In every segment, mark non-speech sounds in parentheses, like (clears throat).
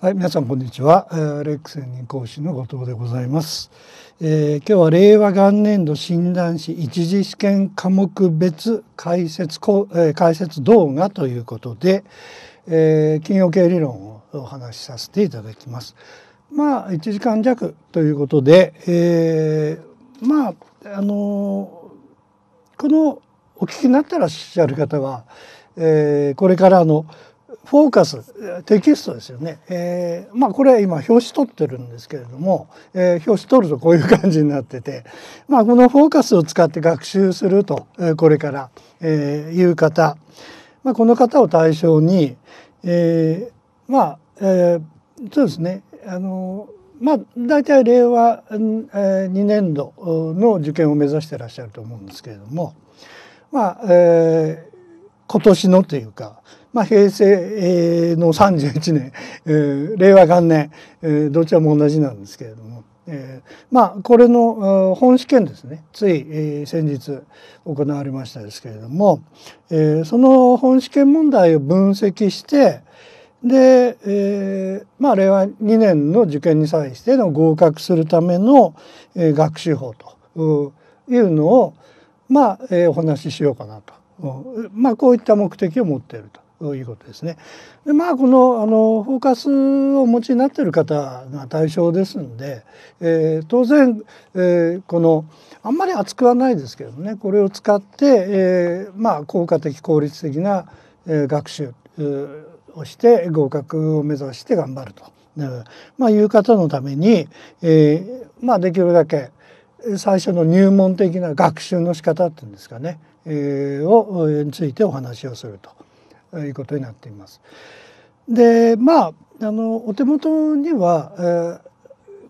はい、皆さんこんにちは。レックス人講師の後藤でございます、えー、今日は令和元年度診断士一次試験科目別解説講、えー、解説動画ということで、えー、金融系理論をお話しさせていただきます。まあ1時間弱ということで、えー、まああのこのお聞きになったらっしゃる方は、えー、これからの「フォーカステキストですよね、えー、まあこれ今表紙取ってるんですけれども、えー、表紙取るとこういう感じになってて、まあ、このフォーカスを使って学習すると、えこれから、えー、いう方、まあ、この方を対象に、えー、まあ、えー、そうですねあのまあ、大体令和2年度の受験を目指してらっしゃると思うんですけれども、まあえ今年のというか、まあ、平成の31年、えー、令和元年、えー、どちらも同じなんですけれども、えー、まあこれの本試験ですねつい、えー、先日行われましたですけれども、えー、その本試験問題を分析してで、えー、まあ令和2年の受験に際しての合格するための、えー、学習法というのをまあ、えー、お話ししようかなとまあ、こういった目的を持っていると。いうことですね。でまあこのあのフォーカスをお持ちになっている方が対象ですんで、えー、当然、えー、このあんまり厚くはないですけどねこれを使って、えー、まあ効果的効率的な、えー、学習、えー、をして合格を目指して頑張ると、えまあ、いう方のために、えー、まあできるだけ最初の入門的な学習の仕方っていうんですかね、えー、をについてお話をするということになっています。でまああのお手元には、えー、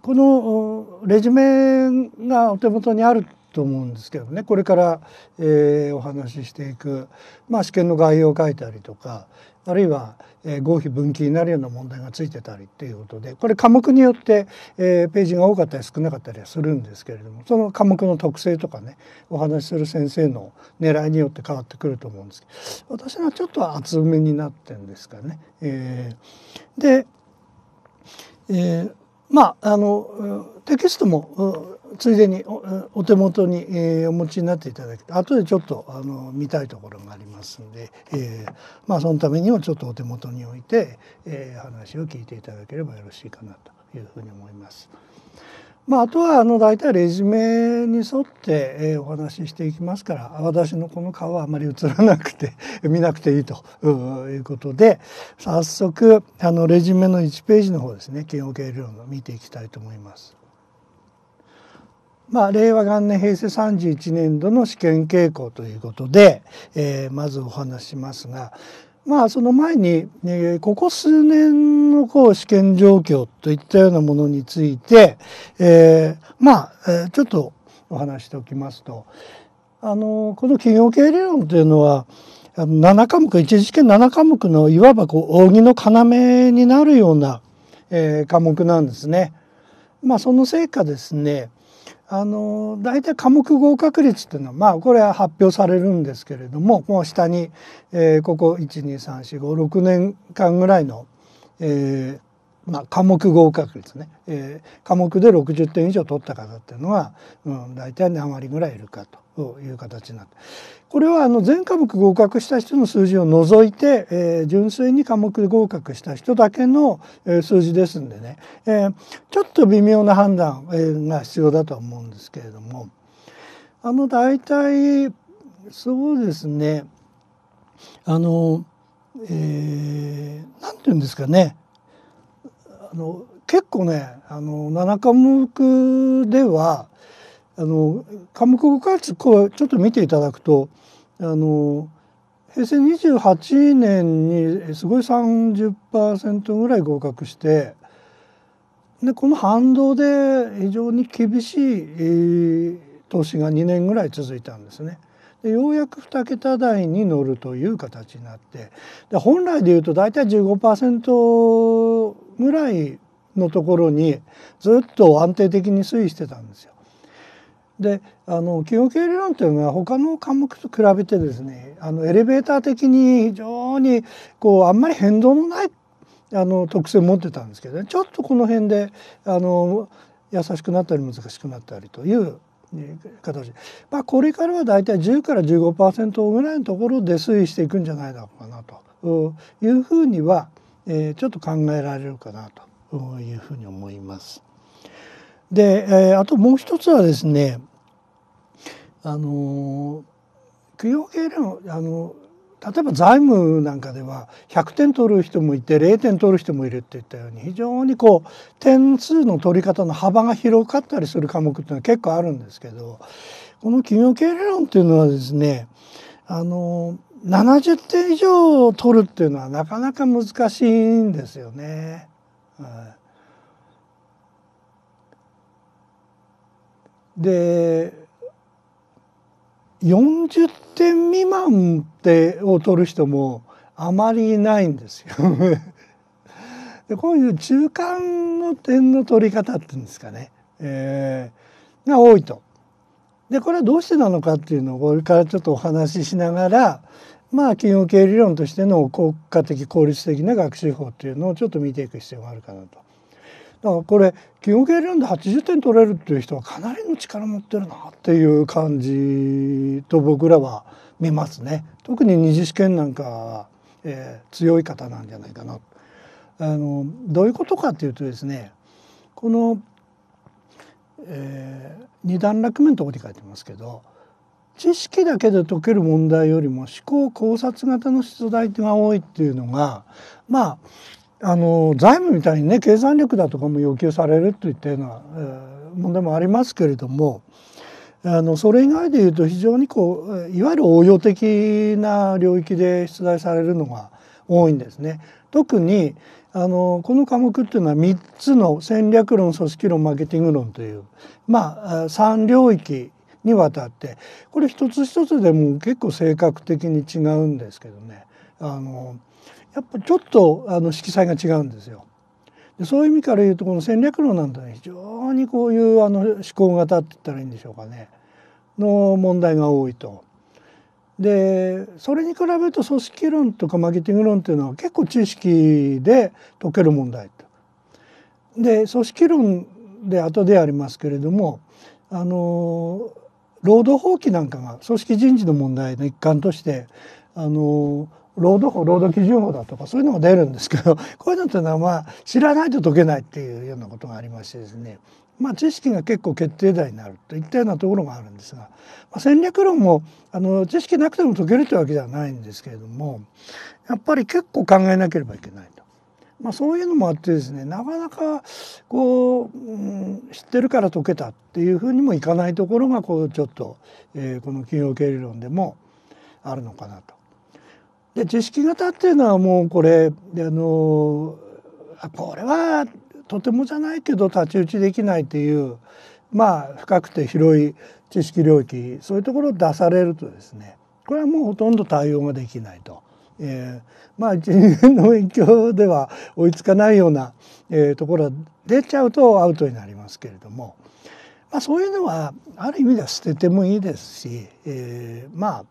このレジュメがお手元にあると思うんですけどねこれから、えー、お話ししていく、まあ、試験の概要を書いたりとか、あるいはえ合否分岐になるような問題がついてたりっていうことでこれ科目によって、えー、ページが多かったり少なかったりはするんですけれどもその科目の特性とかねお話しする先生の狙いによって変わってくると思うんですけど私はちょっと厚めになってんですかね。えー、で、えー、まああのテキストもついでにお手元に、えー、お持ちになっていただき後でちょっとあの見たいところがありますんで、えー、まあそのためにもちょっとお手元に置いて、えー、話を聞いていただければよろしいかなというふうに思います。まあ、あとはあの大体レジュメに沿って、えお話ししていきますから私のこの顔はあまり映らなくて (laughs) 見なくていいということで早速あのレジュメの1ページの方ですね慶応悪理論の見ていきたいと思います。まあ、令和元年平成31年度の試験傾向ということで、えー、まずお話しますが、まあ、その前に、ね、ここ数年のこう試験状況といったようなものについて、えー、まあ、ちょっとお話しておきますと、あの、この企業経営理論というのは、7科目、一次試験7科目のいわばこう、扇の要になるような、えー、科目なんですね。まあ、その成果ですね、あの大体科目合格率っていうのはまあこれは発表されるんですけれどももう下に、えー、ここ123456年間ぐらいの、えーまあ、科目合格率ね、えー、科目で60点以上取った方っていうのは、うん、大体何割ぐらいいるかという形になってこれはあの全科目合格した人の数字を除いて、えー、純粋に科目で合格した人だけの、え数字ですんでね、えー、ちょっと微妙な判断、えが必要だとは思うんですけれどもあの大体そうですねあの何、えー、なんて言うんですかねあの結構ねあの7科目ではあの科目語開発こうちょっと見ていただくとあの平成28年にすごい30%ぐらい合格してでこの反動で非常に厳しい、えー、投資が2年ぐらい続いたんですね。でようやく2桁台に乗るという形になってで本来でいうと大体15%ぐらいのところにずっと安定的に推移してたんですよ。であの企業経理論というのは他の科目と比べてですねあのエレベーター的に非常にこうあんまり変動のないあの特性を持ってたんですけど、ね、ちょっとこの辺であの優しくなったり難しくなったりという形、まあ、これからは大体10から15%ぐらいのところで推移していくんじゃないだろうかなというふうには、えー、ちょっと考えられるかなというふうに思います。で、えー、あともう一つはですねあの供養系で論、あの例えば財務なんかでは100点取る人もいて0点取る人もいるっていったように非常にこう点数の取り方の幅が広かったりする科目っていうのは結構あるんですけどこの企業経営理論っていうのはですねあの70点以上取るっていうのはなかなか難しいんですよね。で40点未満ってを取る人もあまりいないんですよ (laughs) でこういう中間の点の取り方っていうんですかね、えー、が多いと。でこれはどうしてなのかっていうのをこれからちょっとお話ししながらまあ企業経営理論としての効果的効率的な学習法っていうのをちょっと見ていく必要があるかなと。だからこれ企業計理論で80点取れるっていう人はかなりの力持ってるなっていう感じと僕らは見ますね。特に二次試験なんかは、えー、強い方なんじゃないかなあのどういうことかというとですねこの、えー、二段落面のとこに書いてますけど知識だけで解ける問題よりも思考考察型の出題が多いっていうのがまああの財務みたいにね計算力だとかも要求されるといったような、えー、問題もありますけれどもあのそれ以外でいうと非常にこういわゆる応用的な領域で出題されるのが多いんですね。特にあのこの科目っていうのは3つの戦略論組織論マーケティング論というまあ3領域にわたってこれ一つ一つでも結構性格的に違うんですけどね。あのやっぱちょっとあの色彩が違うんですよ。でそういう意味から言うとこの戦略論なんて、ね、非常にこういうあの思考型って言ったらいいんでしょうかねの問題が多いと。でそれに比べると組織論とかマーケティング論っていうのは結構知識で解ける問題と。で組織論で後でありますけれどもあの労働法規なんかが組織人事の問題の一環としてあの労働法労働基準法だとかそういうのも出るんですけど (laughs) こういうのていうのはまあ知らないと解けないっていうようなことがありましてですねまあ、知識が結構決定打になるといったようなところがあるんですが、まあ、戦略論もあの知識なくても解けるというわけではないんですけれどもやっぱり結構考えなければいけないと、まあ、そういうのもあってですねなかなかこう、うん、知ってるから解けたっていうふうにもいかないところがこうちょっと、えー、この企業経理論でもあるのかなと。で知識型っていうのはもうこれあのこれはとてもじゃないけど太刀打ちできないっていうまあ深くて広い知識領域そういうところを出されるとですねこれはもうほとんど対応ができないと。えー、まあ一年の勉強では追いつかないような、えー、ところが出ちゃうとアウトになりますけれども、まあ、そういうのはある意味では捨ててもいいですし、えー、まあ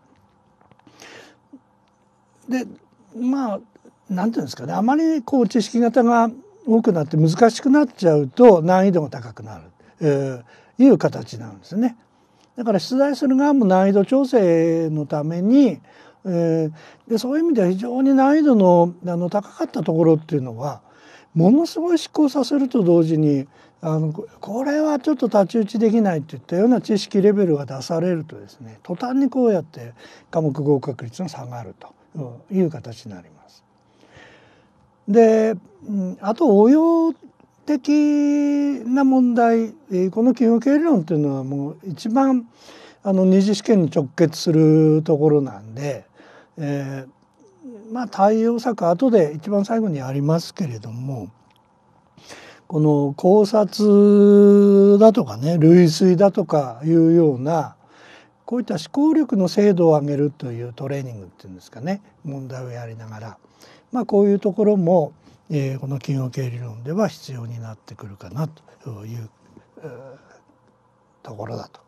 でまあ何て言うんですかねあまりこう知識型が多くなって難しくなっちゃうと難易度が高くなる、えー、いう形なんですね。だから出題する側も難易度調整のために、えー、でそういう意味では非常に難易度のあの高かったところっていうのはものすごい執行させると同時にあのこれはちょっと太刀打ちできないっていったような知識レベルが出されるとですね途端にこうやって科目合格率が下がると。いう形になります。であと応用的な問題この金業経理論というのはもう一番あの二次試験に直結するところなんで、えー、まあ対応策後で一番最後にありますけれどもこの考察だとかね類推だとかいうようなこういった思考力の精度を上げるというトレーニングっていうんですかね問題をやりながら、まあ、こういうところも、えー、この企業経理論では必要になってくるかなというところだと。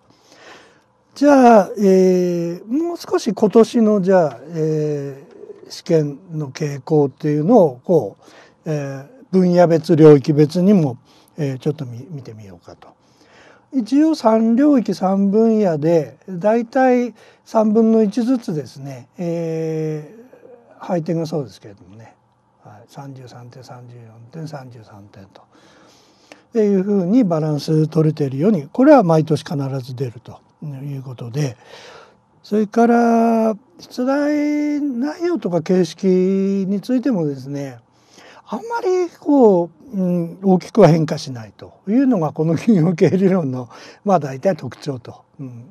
じゃあ、えー、もう少し今年のじゃあ、えー、試験の傾向っていうのをこう、えー、分野別領域別にも、えー、ちょっと見てみようかと。一応3領域3分野で大体3分の1ずつですね、えー、配点がそうですけれどもね、はい、33点34点33点と。っていうふうにバランス取れているようにこれは毎年必ず出るということでそれから出題内容とか形式についてもですねあんまりこううん、大きくは変化しないというのがこの企業経理論のまあ大体特徴と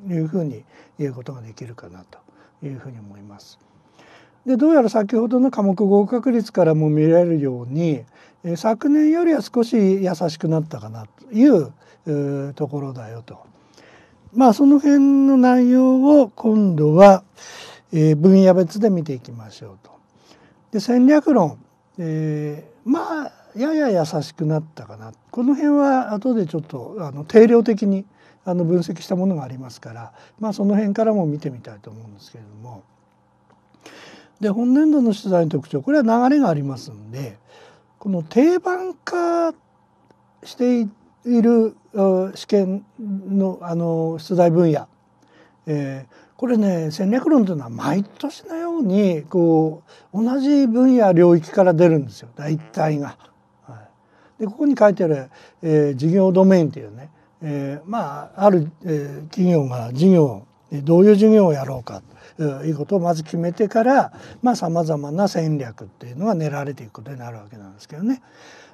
いうふうに言うことができるかなというふうに思います。でどうやら先ほどの科目合格率からも見られるように昨年よりは少し優しくなったかなというところだよと。まあその辺の内容を今度は分野別で見ていきましょうと。で戦略論、えー、まあやや優しくなったかなこの辺は後でちょっとあの定量的にあの分析したものがありますから、まあ、その辺からも見てみたいと思うんですけれどもで本年度の出題の特徴これは流れがありますんでこの定番化している試験のあの出題分野、えー、これね戦略論というのは毎年のようにこう同じ分野領域から出るんですよ大体が。でここに書いてある、えー、事業ドメインというね、えー、まあある、えー、企業が事業どういう事業をやろうかということをまず決めてからさまざ、まな戦略っていうのが練られていくことになるわけなんですけどね。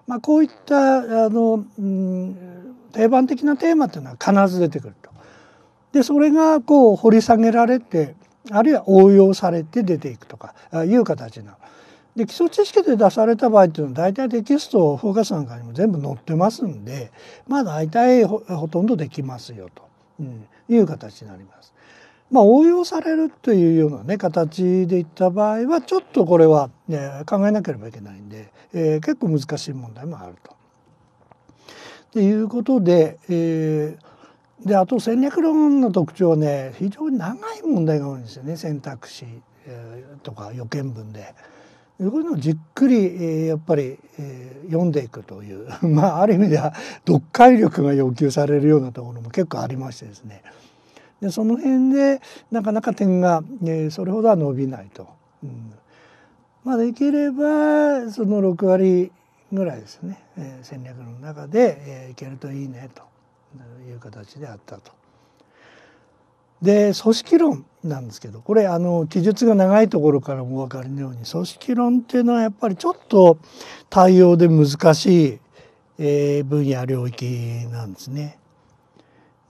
まあ、こういったあの、うん、定番的なテーマっていうのは必ず出てくると。でそれがこう掘り下げられてあるいは応用されて出ていくとかいう形なる。で基礎知識で出された場合っていうのは大体テキストフォーカスなんかにも全部載ってますんでまあ大体ほほとんどできますよと、うん、いう形になります。まあ、応用されるというようなね形でいった場合はちょっとこれは、ね、考えなければいけないんで、えー、結構難しい問題もあると。ということで,、えー、であと戦略論の特徴はね非常に長い問題が多いんですよね選択肢、えー、とか予見文で。こういうのをじっくり、えやっぱり、え読んでいくという (laughs) まあある意味では読解力が要求されるようなところも結構ありましてですねでその辺でなかなか点が、えそれほどは伸びないと。うん、まあ、できればその6割ぐらいですね、えー、戦略の中で、えー、いけるといいねという形であったと。で組織論なんですけどこれあの記述が長いところからもお分かりのように組織論っていうのはやっぱりちょっと対応で難しい、えー、分野領域なんですね。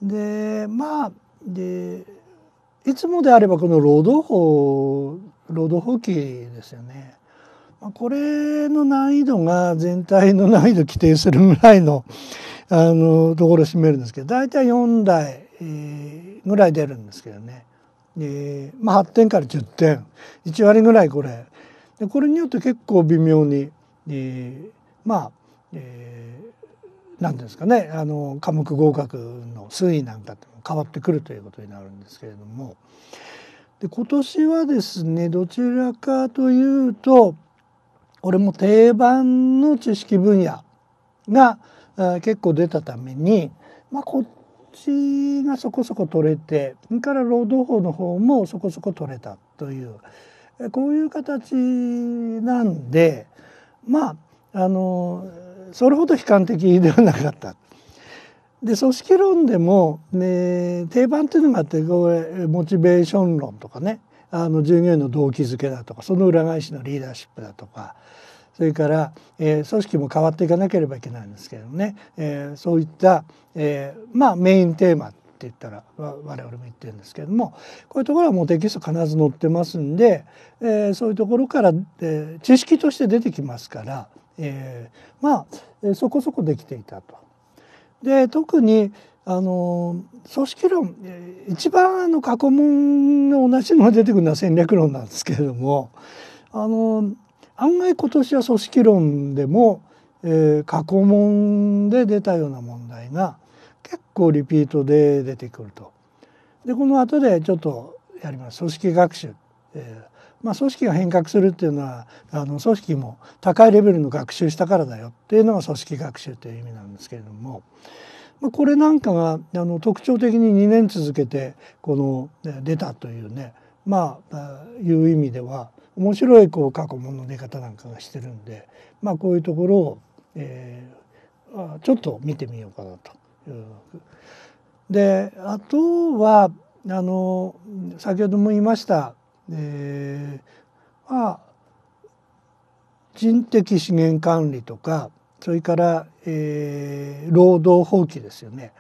でまあでいつもであればこの労働法労働法規ですよね。これの難易度が全体の難易度規定するぐらいのあのところを占めるんですけど大体4台えぐらい出るんですけどね、えー、まあ8点から10点1割ぐらいこれでこれによって結構微妙に、えー、まあ、えー、うんですかねあの科目合格の推移なんかって変わってくるということになるんですけれどもで今年はですねどちらかというとこれも定番の知識分野が結構出たために、まあ、こっちがそこそこ取れてそれから労働法の方もそこそこ取れたというこういう形なんでまああのそれほど悲観的ではなかった。で組織論でも、ね、定番っていうのがあってこれモチベーション論とかねあの従業員の動機づけだとかその裏返しのリーダーシップだとかそれから、えー、組織も変わっていかなければいけないんですけどね、えー、そういった、えー、まあメインテーマって言ったら我々も言ってるんですけれどもこういうところはもうテキスト必ず載ってますんで、えー、そういうところから、えー、知識として出てきますから、えー、まあそこそこできていたと。で特にあの組織論一番の過去問の同じのが出てくるのは戦略論なんですけれどもあの案外今年は組織論でも、えー、過去問で出たような問題が結構リピートで出てくると。でこの後でちょっとやります組織学習、えーまあ、組織が変革するっていうのはあの組織も高いレベルの学習したからだよっていうのが組織学習という意味なんですけれども、まあ、これなんかがあの特徴的に2年続けてこの出たというねまあいう意味では面白いこう過去問の出方なんかがしてるんで、まあ、こういうところを、えー、ちょっと見てみようかなという。であとはあの先ほども言いました、えー、まあ人的資源管理とかそれから、えー、労働放棄ですよね。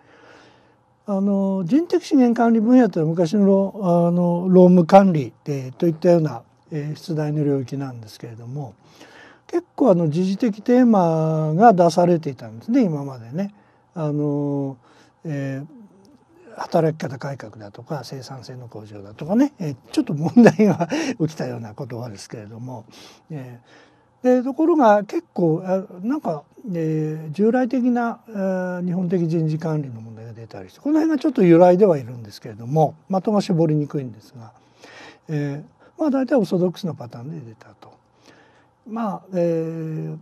あの人的資源管理分野というのは昔のあの労務管理でといったような、えー、出題の領域なんですけれども結構あの時事的テーマが出されていたんですね今までね。あのえー、働き方改革だとか生産性の向上だとかね、えー、ちょっと問題が (laughs) 起きたような言葉ですけれども、えー、でところが結構なんか、えー、従来的な、えー、日本的人事管理の問題が出たりしてこの辺がちょっと由来ではいるんですけれども的が絞りにくいんですが、えー、まあ大体オーソドックスなパターンで出たと。まあえー、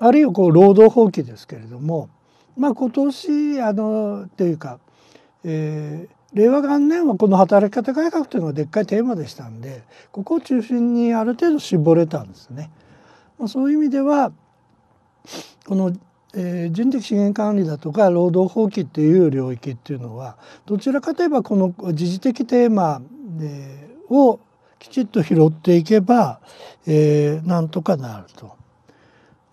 あるいはこう労働法規ですけれども、まあ、今年あのというか、えー、令和元年はこの働き方改革というのがでっかいテーマでしたんでここを中心にある程度絞れたんですね。まあ、そういう意味ではこの、えー、人的資源管理だとか労働法規っていう領域っていうのはどちらかといえばこの時事的テーマをきちっと拾っていけば、えー、なんとかなると。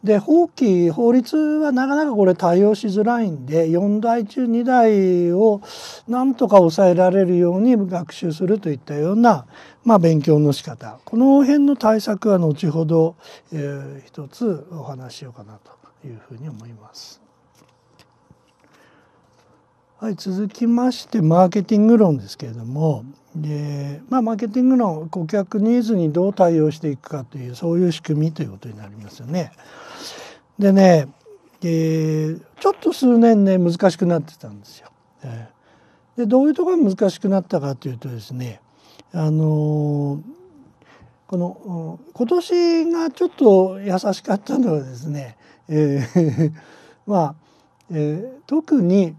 で法規法律はなかなかこれ対応しづらいんで4台中2台をなんとか抑えられるように学習するといったような、まあ、勉強の仕方この辺の対策は後ほど、えー、一つお話しようかなというふうに思います。はい、続きましてマーケティング論ですけれどもで、まあ、マーケティング論顧客ニーズにどう対応していくかというそういう仕組みということになりますよね。でね、えちょっと数年ね難しくなってたんですよ。でどういうところが難しくなったかというとですねあのこの今年がちょっと優しかったのはですね、えー、(laughs) まあ、えー、特に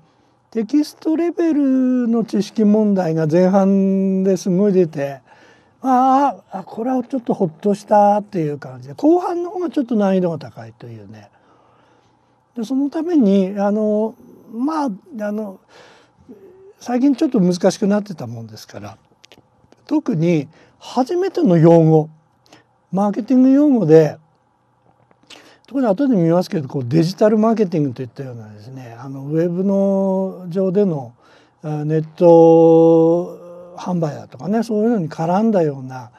テキストレベルの知識問題が前半ですごい出てああこれはちょっとほっとしたっていう感じで後半の方がちょっと難易度が高いというねでそのためにあのまああの最近ちょっと難しくなってたもんですから特に初めての用語マーケティング用語でころ後で見ますけどこうデジタルマーケティングといったようなですねあのウェブの上でのネット販売だとかねそういうのに絡んだような、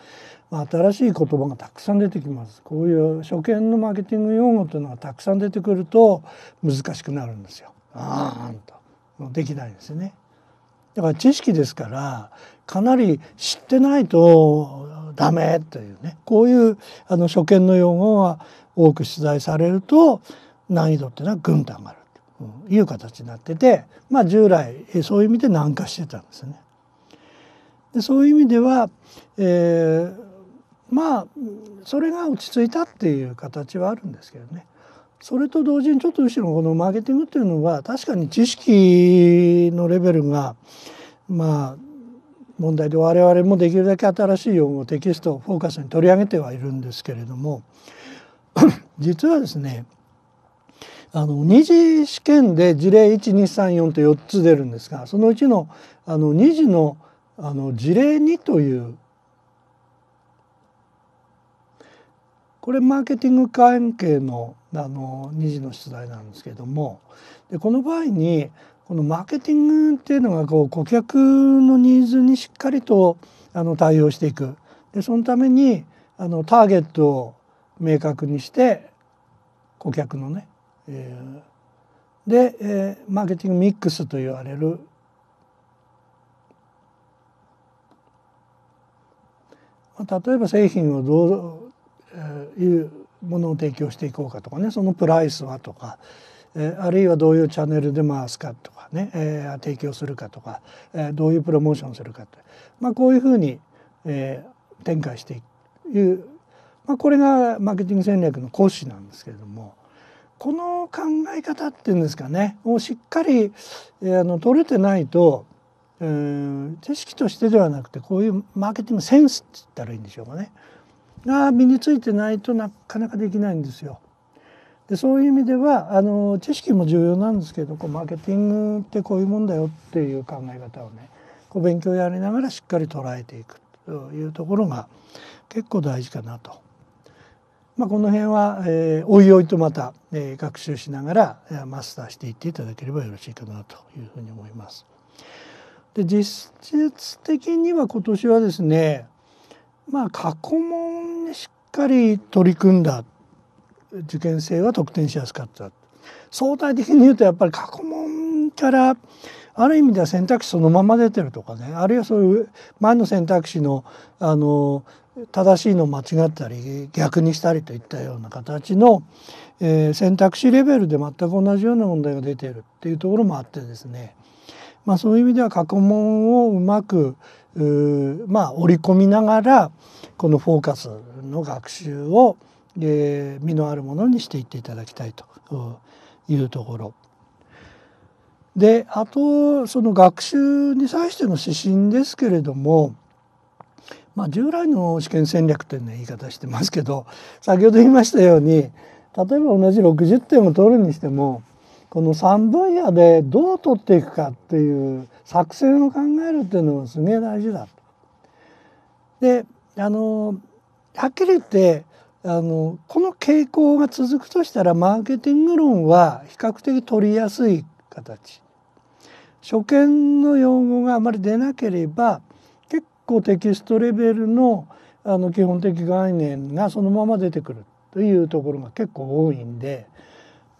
ま新しい言葉がたくさん出てきます。こういう初見のマーケティング用語というのがたくさん出てくると難しくなるんですよ。あーんとできないですね。だから知識ですからかなり知ってないとダメというねこういうあの初見の用語は多く取材されると難易度っていうのはぐんと上がるという形になってて、まあ、従来そういう意味で難化してたんですね。でそういう意味では、えー、まあそれが落ち着いたっていう形はあるんですけどね。それと同時にちょっと後ろのこのマーケティングっていうのは確かに知識のレベルがまあ問題で我々もできるだけ新しい用語テキストをフォーカスに取り上げてはいるんですけれども (coughs) 実はですねあの2次試験で事例1234と4つ出るんですがそのうちのあの2次のあの事例2というこれマーケティング関係のあの2次の出題なんですけれどもでこの場合にこのマーケティングっていうのがこう顧客のニーズにしっかりとあの対応していくでそのためにあのターゲットを明確にして顧客のね、えー、で、えー、マーケティングミックスと言われる例えば製品をどういうものを提供していこうかとかねそのプライスはとか、えー、あるいはどういうチャンネルで回すかとかね、えー、提供するかとか、えー、どういうプロモーションするかとまあ、こういうふうに、えー、展開していくいうまあ、これがマーケティング戦略の講師なんですけれどもこの考え方っていうんですかねをしっかり、えー、あの取れてないと、えー、知識としてではなくてこういうマーケティングセンスって言ったらいいんでしょうかねが身についてないとなかなかできないんですよ。でそういう意味ではあの知識も重要なんですけどこうマーケティングってこういうもんだよっていう考え方をねこう勉強やりながらしっかり捉えていくというところが結構大事かなとまあ、この辺は、えー、おいおいとまた、えー、学習しながらマスターしていっていただければよろしいかなというふうに思います。で実質的には今年はですねまあ過去問にしっかり取り組んだ受験生は得点しやすかった相対的に言うとやっぱり過去問からある意味では選択肢そのまま出てるとかねあるいはそういう前の選択肢のあの正しいの間違ったり逆にしたりといったような形の、え選択肢レベルで全く同じような問題が出ているっていうところもあってですね、まあ、そういう意味では過去問をうまくまあ織り込みながらこのフォーカスの学習を、えのあるものにしていっていただきたいというところ。であとその学習に際しての指針ですけれどもまあ、従来の試験戦略っていう言い方してますけど先ほど言いましたように例えば同じ60点を取るにしてもこの3分野でどう取っていくかっていう作戦を考えるっていうのもすげえ大事だであのはっきり言ってあのこの傾向が続くとしたらマーケティング論は比較的取りやすい形初見の用語があまり出なければ個テキストレベルのあの基本的概念がそのまま出てくるというところが結構多いんで、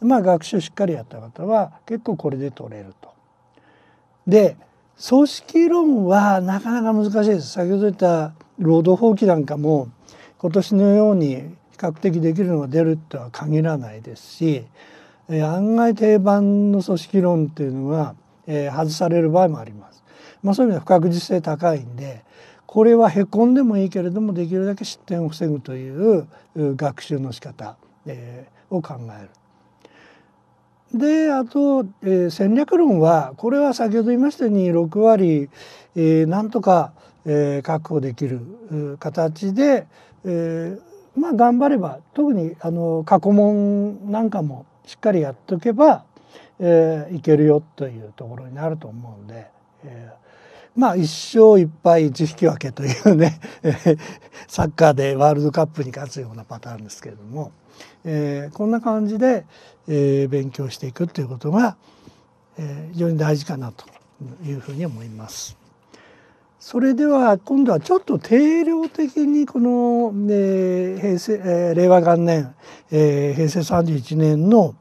まあ、学習しっかりやった方は結構これで取れると。で組織論はなかなか難しいです。先ほど言った労働法規なんかも今年のように比較的できるのが出るとは限らないですし案外定番の組織論っていうのはえ外される場合もあります。まあ、そういう意味では不確実性高いんでこれはへこんでもいいけれどもできるだけ失点を防ぐという学習の仕方、えを考える。であと、えー、戦略論はこれは先ほど言いましたように6割、えー、なんとか、えー、確保できる形で、えー、まあ頑張れば特にあの過去問なんかもしっかりやっとけば、えー、いけるよというところになると思うんで、えー、まあ、1勝1敗1引き分けというね (laughs) サッカーでワールドカップに勝つようなパターンですけれども、えー、こんな感じで、えー、勉強していくということが、えー、非常に大事かなというふうに思います。それでは今度はちょっと定量的にこの、え平成え令和元年、え平成31年の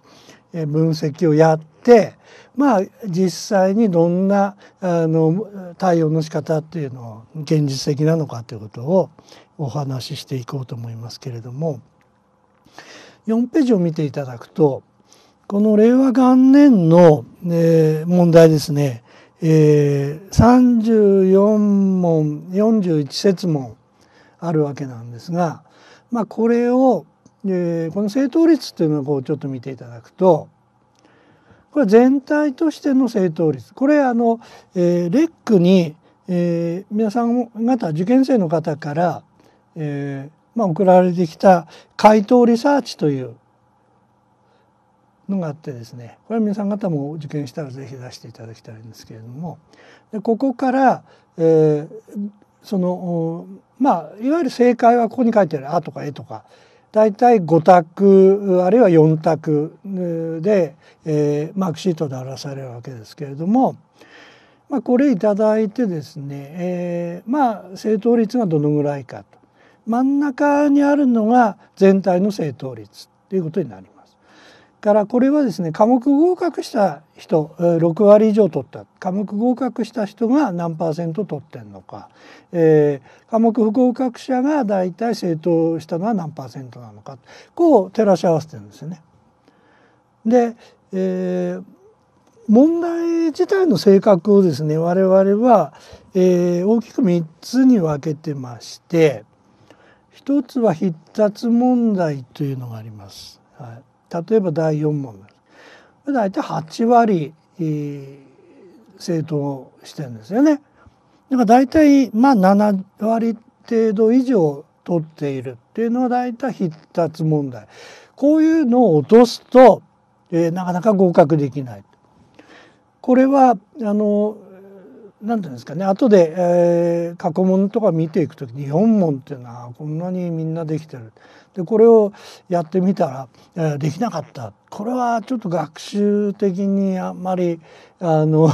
分析をやって、まあ実際にどんなあの対応の仕方っていうのを現実的なのかということをお話ししていこうと思いますけれども4ページを見ていただくとこの令和元年の、えー、問題ですね、えー、34問41節問あるわけなんですが、まあ、これを、えー、この正答率っていうのをこうちょっと見ていただくとこれ全体としての正答率これあの、えー、レックに、えー、皆さん方受験生の方から、えーまあ、送られてきた回答リサーチというのがあってですねこれは皆さん方も受験したら是非出していただきたいんですけれどもでここから、えー、そのまあいわゆる正解はここに書いてある「あ」とか「え」とか大体5択あるいは4択で、えー、マークシートで表されるわけですけれども、まあ、これいただいてですね、えー、まあ正答率がどのぐらいかと真ん中にあるのが全体の正答率ということになります。からこれはですね科目合格した人6割以上取った科目合格した人が何パーセント取ってんのか、えー、科目不合格者が大体正答したのは何パーセントなのかこう照らし合わせてるんですよね。で、えー、問題自体の性格をですね我々は、えー、大きく3つに分けてまして1つは必達問題というのがあります。はい例えば第4問大体8割、正答してるんですよね。だから大体まあ7割程度以上取っているっていうのは大体必達問題。こういうのを落とすと、えー、なかなか合格できない。これはあの何ていうんですかね後で、えー、過去問とか見ていくときに4問っていうのはこんなにみんなできてるでこれをやってみたら、えできなかったこれはちょっと学習的にあんまりあの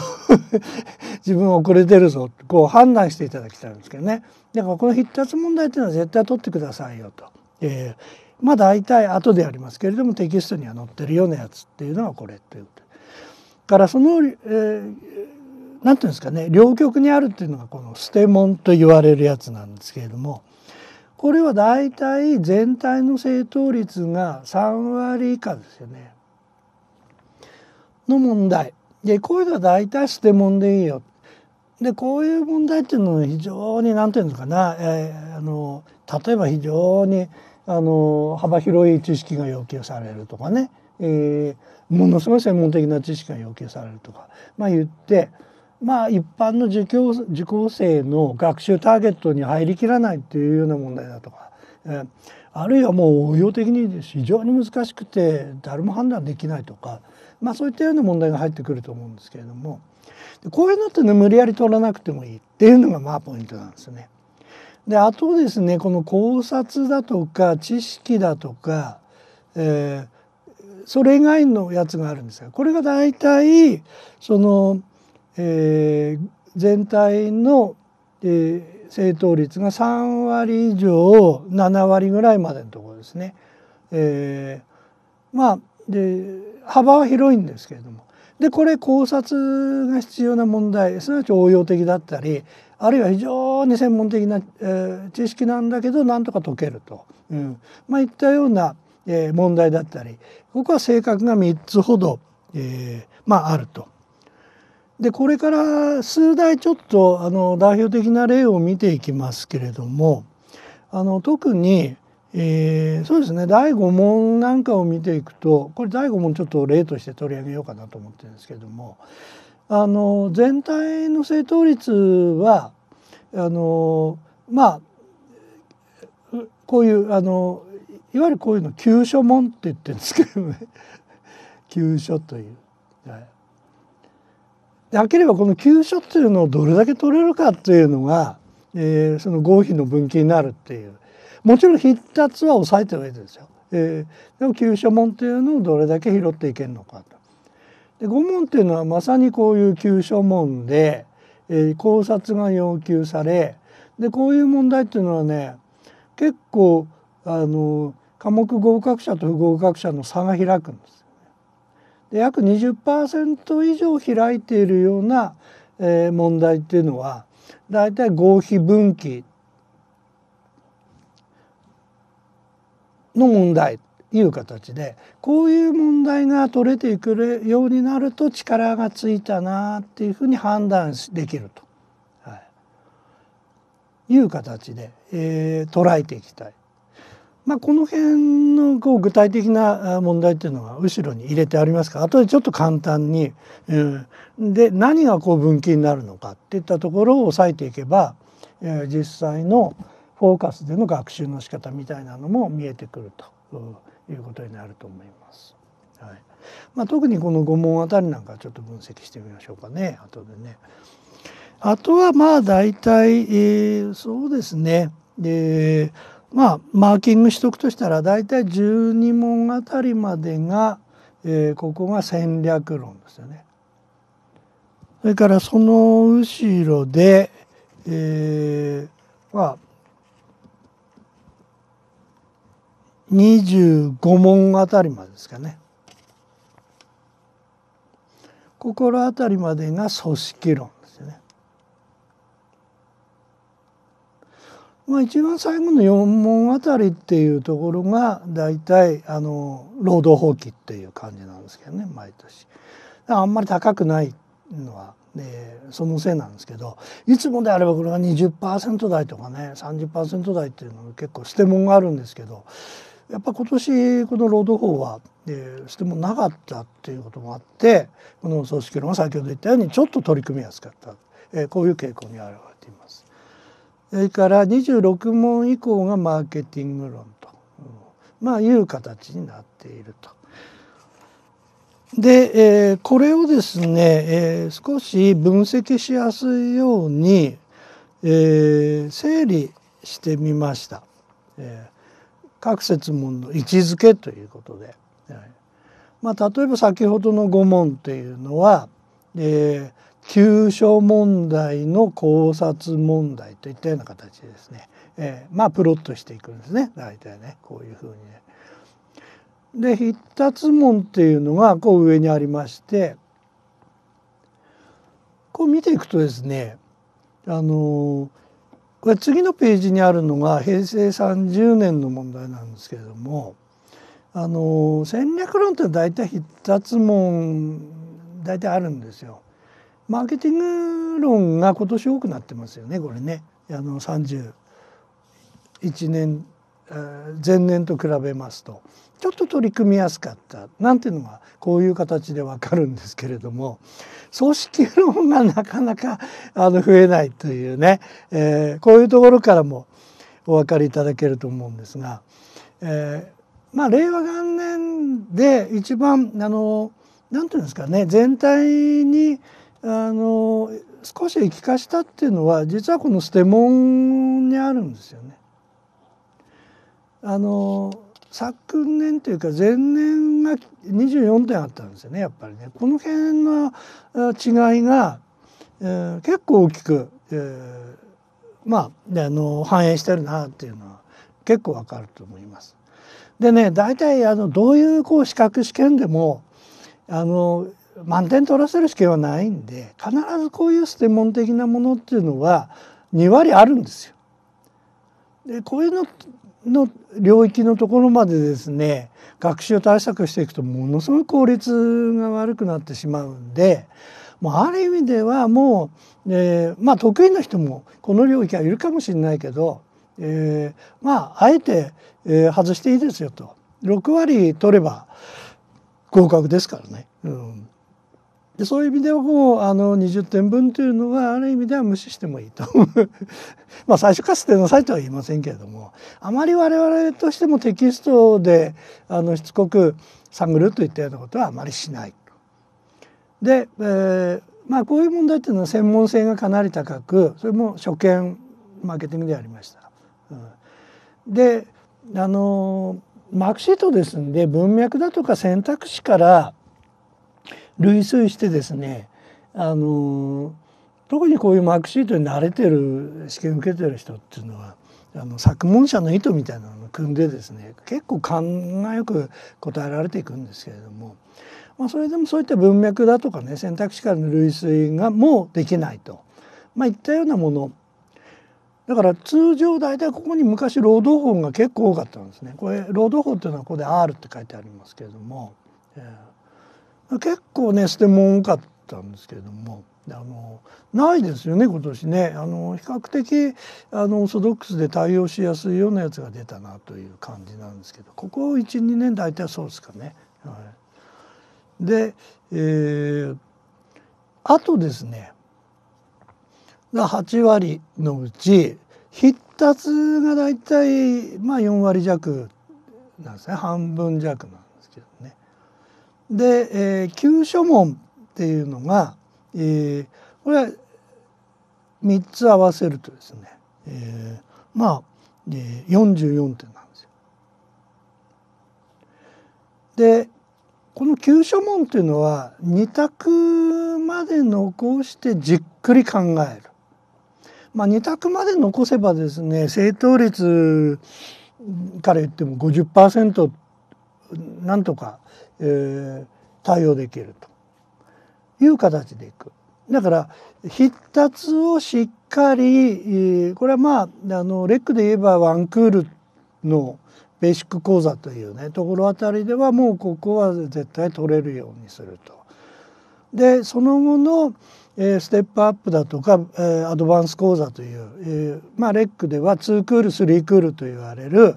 (laughs) 自分遅れてるぞこう判断していただきたいんですけどねだからこの必達問題っていうのは絶対取ってくださいよと。えーまあ大体後でありますけれどもテキストには載ってるようなやつっていうのがこれっていうからその、えー、なんていうんですかね両極にあるっていうのがこの捨て門と言われるやつなんですけれどもこれは大体全体の正答率が3割以下ですよね。の問題。でこういうのは大体捨て物でいいよ。でこういう問題っていうのは非常に何て言うのかな、えー、あの例えば非常にあの幅広い知識が要求されるとかね、えー、ものすごい専門的な知識が要求されるとか、まあ、言ってまあ、一般の受教受講生の学習ターゲットに入りきらないというような問題だとか、えあるいはもう応用的に非常に難しくて誰も判断できないとか、まあ、そういったような問題が入ってくると思うんですけれどもこういうのってね無理やり取らなくてもいいっていうのがまあポイントなんですね。であとですねこの考察だとか知識だとか、えー、それ以外のやつがあるんですがこれが大体そのえー、全体の、えー、正答率が3割以上7割ぐらいまでのところですね。えー、まあで幅は広いんですけれどもでこれ考察が必要な問題すなわち応用的だったりあるいは非常に専門的な、えー、知識なんだけどなんとか解けると、うん、まあいったような、えー、問題だったりここは性格が3つほど、えー、まああると。でこれから数台ちょっとあの代表的な例を見ていきますけれどもあの特に、えー、そうですね第5問なんかを見ていくとこれ第5問ちょっと例として取り上げようかなと思ってるんですけれどもあの全体の正答率はあのまあこういうあのいわゆるこういうの急所門って言ってるんですけどね (laughs) 急所という。はいであければこの急所っていうのをどれだけ取れるかっていうのが、えー、その合否の分岐になるっていうもちろん必達は抑えてはいいですよ、えー、でも急所門っていうのをどれだけ拾っていけるのかと。で5問っていうのはまさにこういう急所門で、えー、考察が要求されでこういう問題っていうのはね結構あの科目合格者と不合格者の差が開くんです。で約20%以上開いているような、えー、問題っていうのは大体合否分岐の問題という形でこういう問題が取れていくようになると力がついたなっていうふうに判断できると、はい、いう形で、えー、捉えていきたい。まあ、この辺のこう具体的な問題っていうのが後ろに入れてありますから後でちょっと簡単に、うん、で何がこう分岐になるのかっていったところを押さえていけば、えー、実際のフォーカスでの学習の仕方みたいなのも見えてくるということになると思います。はいまあ、特にこの5問あたりなんかちょっと分析してみましょうかね後でね。あとはまあ大体、えー、そうですね、えーまあマーキングしとくとしたら大体12問あたりまでが、えー、ここが戦略論ですよね。それからその後ろで、えー、まあ25問あたりまでですかね。心あたりまでが組織論まあ、一番最後の4問あたりっていうところが大体あの労働放棄っていう感じなんですけどね毎年。あんまり高くないのは、ね、そのせいなんですけどいつもであればこれが20%台とかね30%台っていうのは結構捨て物があるんですけどやっぱ今年この労働法は、え捨て物なかったっていうこともあってこの組織論が先ほど言ったようにちょっと取り組みやすかった、えー、こういう傾向に表れています。それから26問以降がマーケティング論と、まあいう形になっていると。で、えー、これをですね、えー、少し分析しやすいように、えー、整理してみました。えー、各説問の位置づけということで。はい、まあ、例えば先ほどの5問というのは、えー、急所問題の考察問題といったような形ですね、えー、まあプロットしていくんですね大体ねこういうふうにね。で必達問っていうのがこう上にありましてこう見ていくとですねあのこれ次のページにあるのが平成30年の問題なんですけれどもあの戦略論って大体必達問大体あるんですよ。マーケティング論が今年多くなってますよねこれね。あの31年前年と比べますとちょっと取り組みやすかったなんていうのがこういう形でわかるんですけれども組織論がなかなかあの増えないというね、えー、こういうところからもお分かりいただけると思うんですが、えー、まあ令和元年で一番あのなんていうんですかね全体にあの少し生き化したっていうのは実はこの捨て門にあるんですよね。あの昨年というか前年が24点あったんですよねやっぱりね。この辺の違いが、えー、結構大きく、えー、まあね、あの反映してるなっていうのは結構わかると思います。でね大体あのどういうこう資格試験でもあの満点取らせる試験はないんで必ずこういう専門的なものっていうのは2割あるんですよ。でこういうのの領域のところまでですね学習対策していくとものすごい効率が悪くなってしまうんでもうある意味ではもう、えー、まあ得意な人もこの領域はいるかもしれないけど、えー、まああえて、えー、外していいですよと6割取れば合格ですからね。うんでそういう意味ではもうあの20点分というのはある意味では無視してもいいと (laughs) まあ最初かつてのサイトは言いませんけれどもあまり我々としてもテキストであのしつこく探るといったようなことはあまりしない。で、えー、まあこういう問題っていうのは専門性がかなり高くそれも初見マーケティングでありました。うん、であのマークシートですんで文脈だとか選択肢から類推してですねあの特にこういうマークシートに慣れてる試験受けてる人っていうのはあの作文者の意図みたいなのを組んでですね結構勘がよく答えられていくんですけれども、まあ、それでもそういった文脈だとかね選択肢からの類推がもうできないと、まあ、いったようなものだから通常大体ここに昔労働法が結構多かったんですね。これ労働法っていうのはここで R って書いてありますけれども、えー結構ね捨て物多かったんですけれどもあのないですよね今年ねあの比較的あのオーソドックスで対応しやすいようなやつが出たなという感じなんですけどここ12年大体そうですかね。はい、で、えー、あとですね8割のうち必達が大体まあ4割弱なんですね半分弱なんで、えー、旧書門っていうのが、えー、これ三3つ合わせるとですね、えー、まあ、えー、44点なんですよ。でこの旧書門っていうのは二択まで残してじっくり考える。まあ、二択まで残せばですね正答率から言っても50%なんとかえー、対応できるという形でいく。だから必達をしっかりこれはまああのレックで言えばワンクールのベーシック講座というねところあたりではもうここは絶対取れるようにすると。でその後のステップアップだとかアドバンス講座というまあレックでは2クール3クールと言われる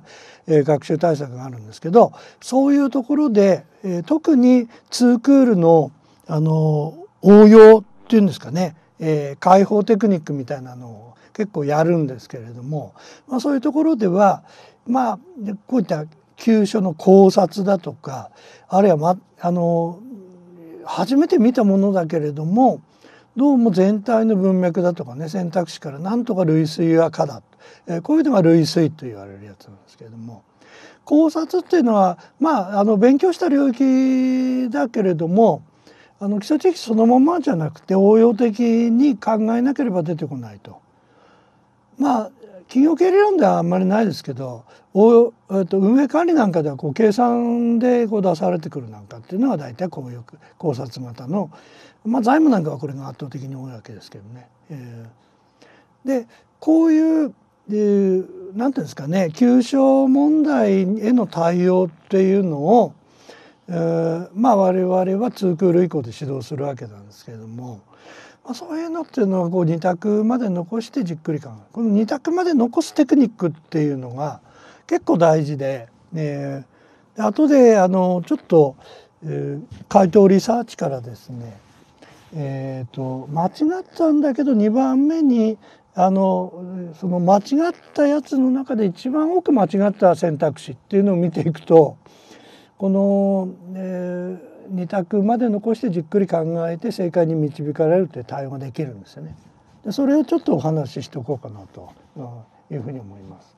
学習対策があるんですけどそういうところで特にツークールのあの応用っていうんですかね解放テクニックみたいなのを結構やるんですけれども、まあ、そういうところではまあこういった急所の考察だとかあるいは、ま、あの初めて見たものだけれどもどうも全体の文脈だとかね選択肢からなんとか類推は可だえこういうのが類推と言われるやつなんですけれども考察っていうのは、まあ、あの勉強した領域だけれどもあの基礎知識そのままじゃなくて応用的に考えなければ出てこないと。まあ企業経理論ではあんまりないですけど応用、えっと、運営管理なんかではこう計算でこう出されてくるなんかっていうのが大体こういう考察型の、まあ、財務なんかはこれが圧倒的に多いわけですけどね。えー、でこういうでなんていうんですかね急所問題への対応っていうのを、えー、まあ我々は通クール以降で指導するわけなんですけれども、まあ、そういうのっていうのはこう2択まで残してじっくり考えるこの2択まで残すテクニックっていうのが結構大事で、えー、で後であのちょっと、えー、回答リサーチからですねえーと、と間違ったんだけど2番目にあのその間違ったやつの中で一番多く間違った選択肢っていうのを見ていくとこの、えー、2択まで残してじっくり考えて正解に導かれるという対応ができるんですよね。でそれをちょっとお話ししておこうかなというふうに思います。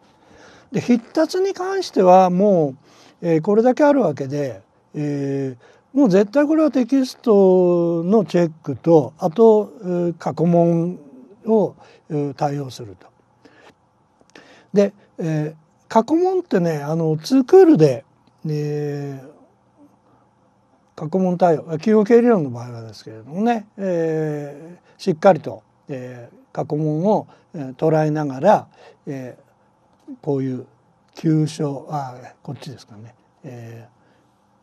で必達に関してはもう、えー、これだけあるわけで、えー、もう絶対これはテキストのチェックとあと、えー、過去問を対応すると。で、えー、過去問ってねあの2クールで、えー、過去問対応企業経理論の場合はですけれどもね、えー、しっかりと、えー、過去問を捉えながら、えー、こういう急所あこっちですかね、え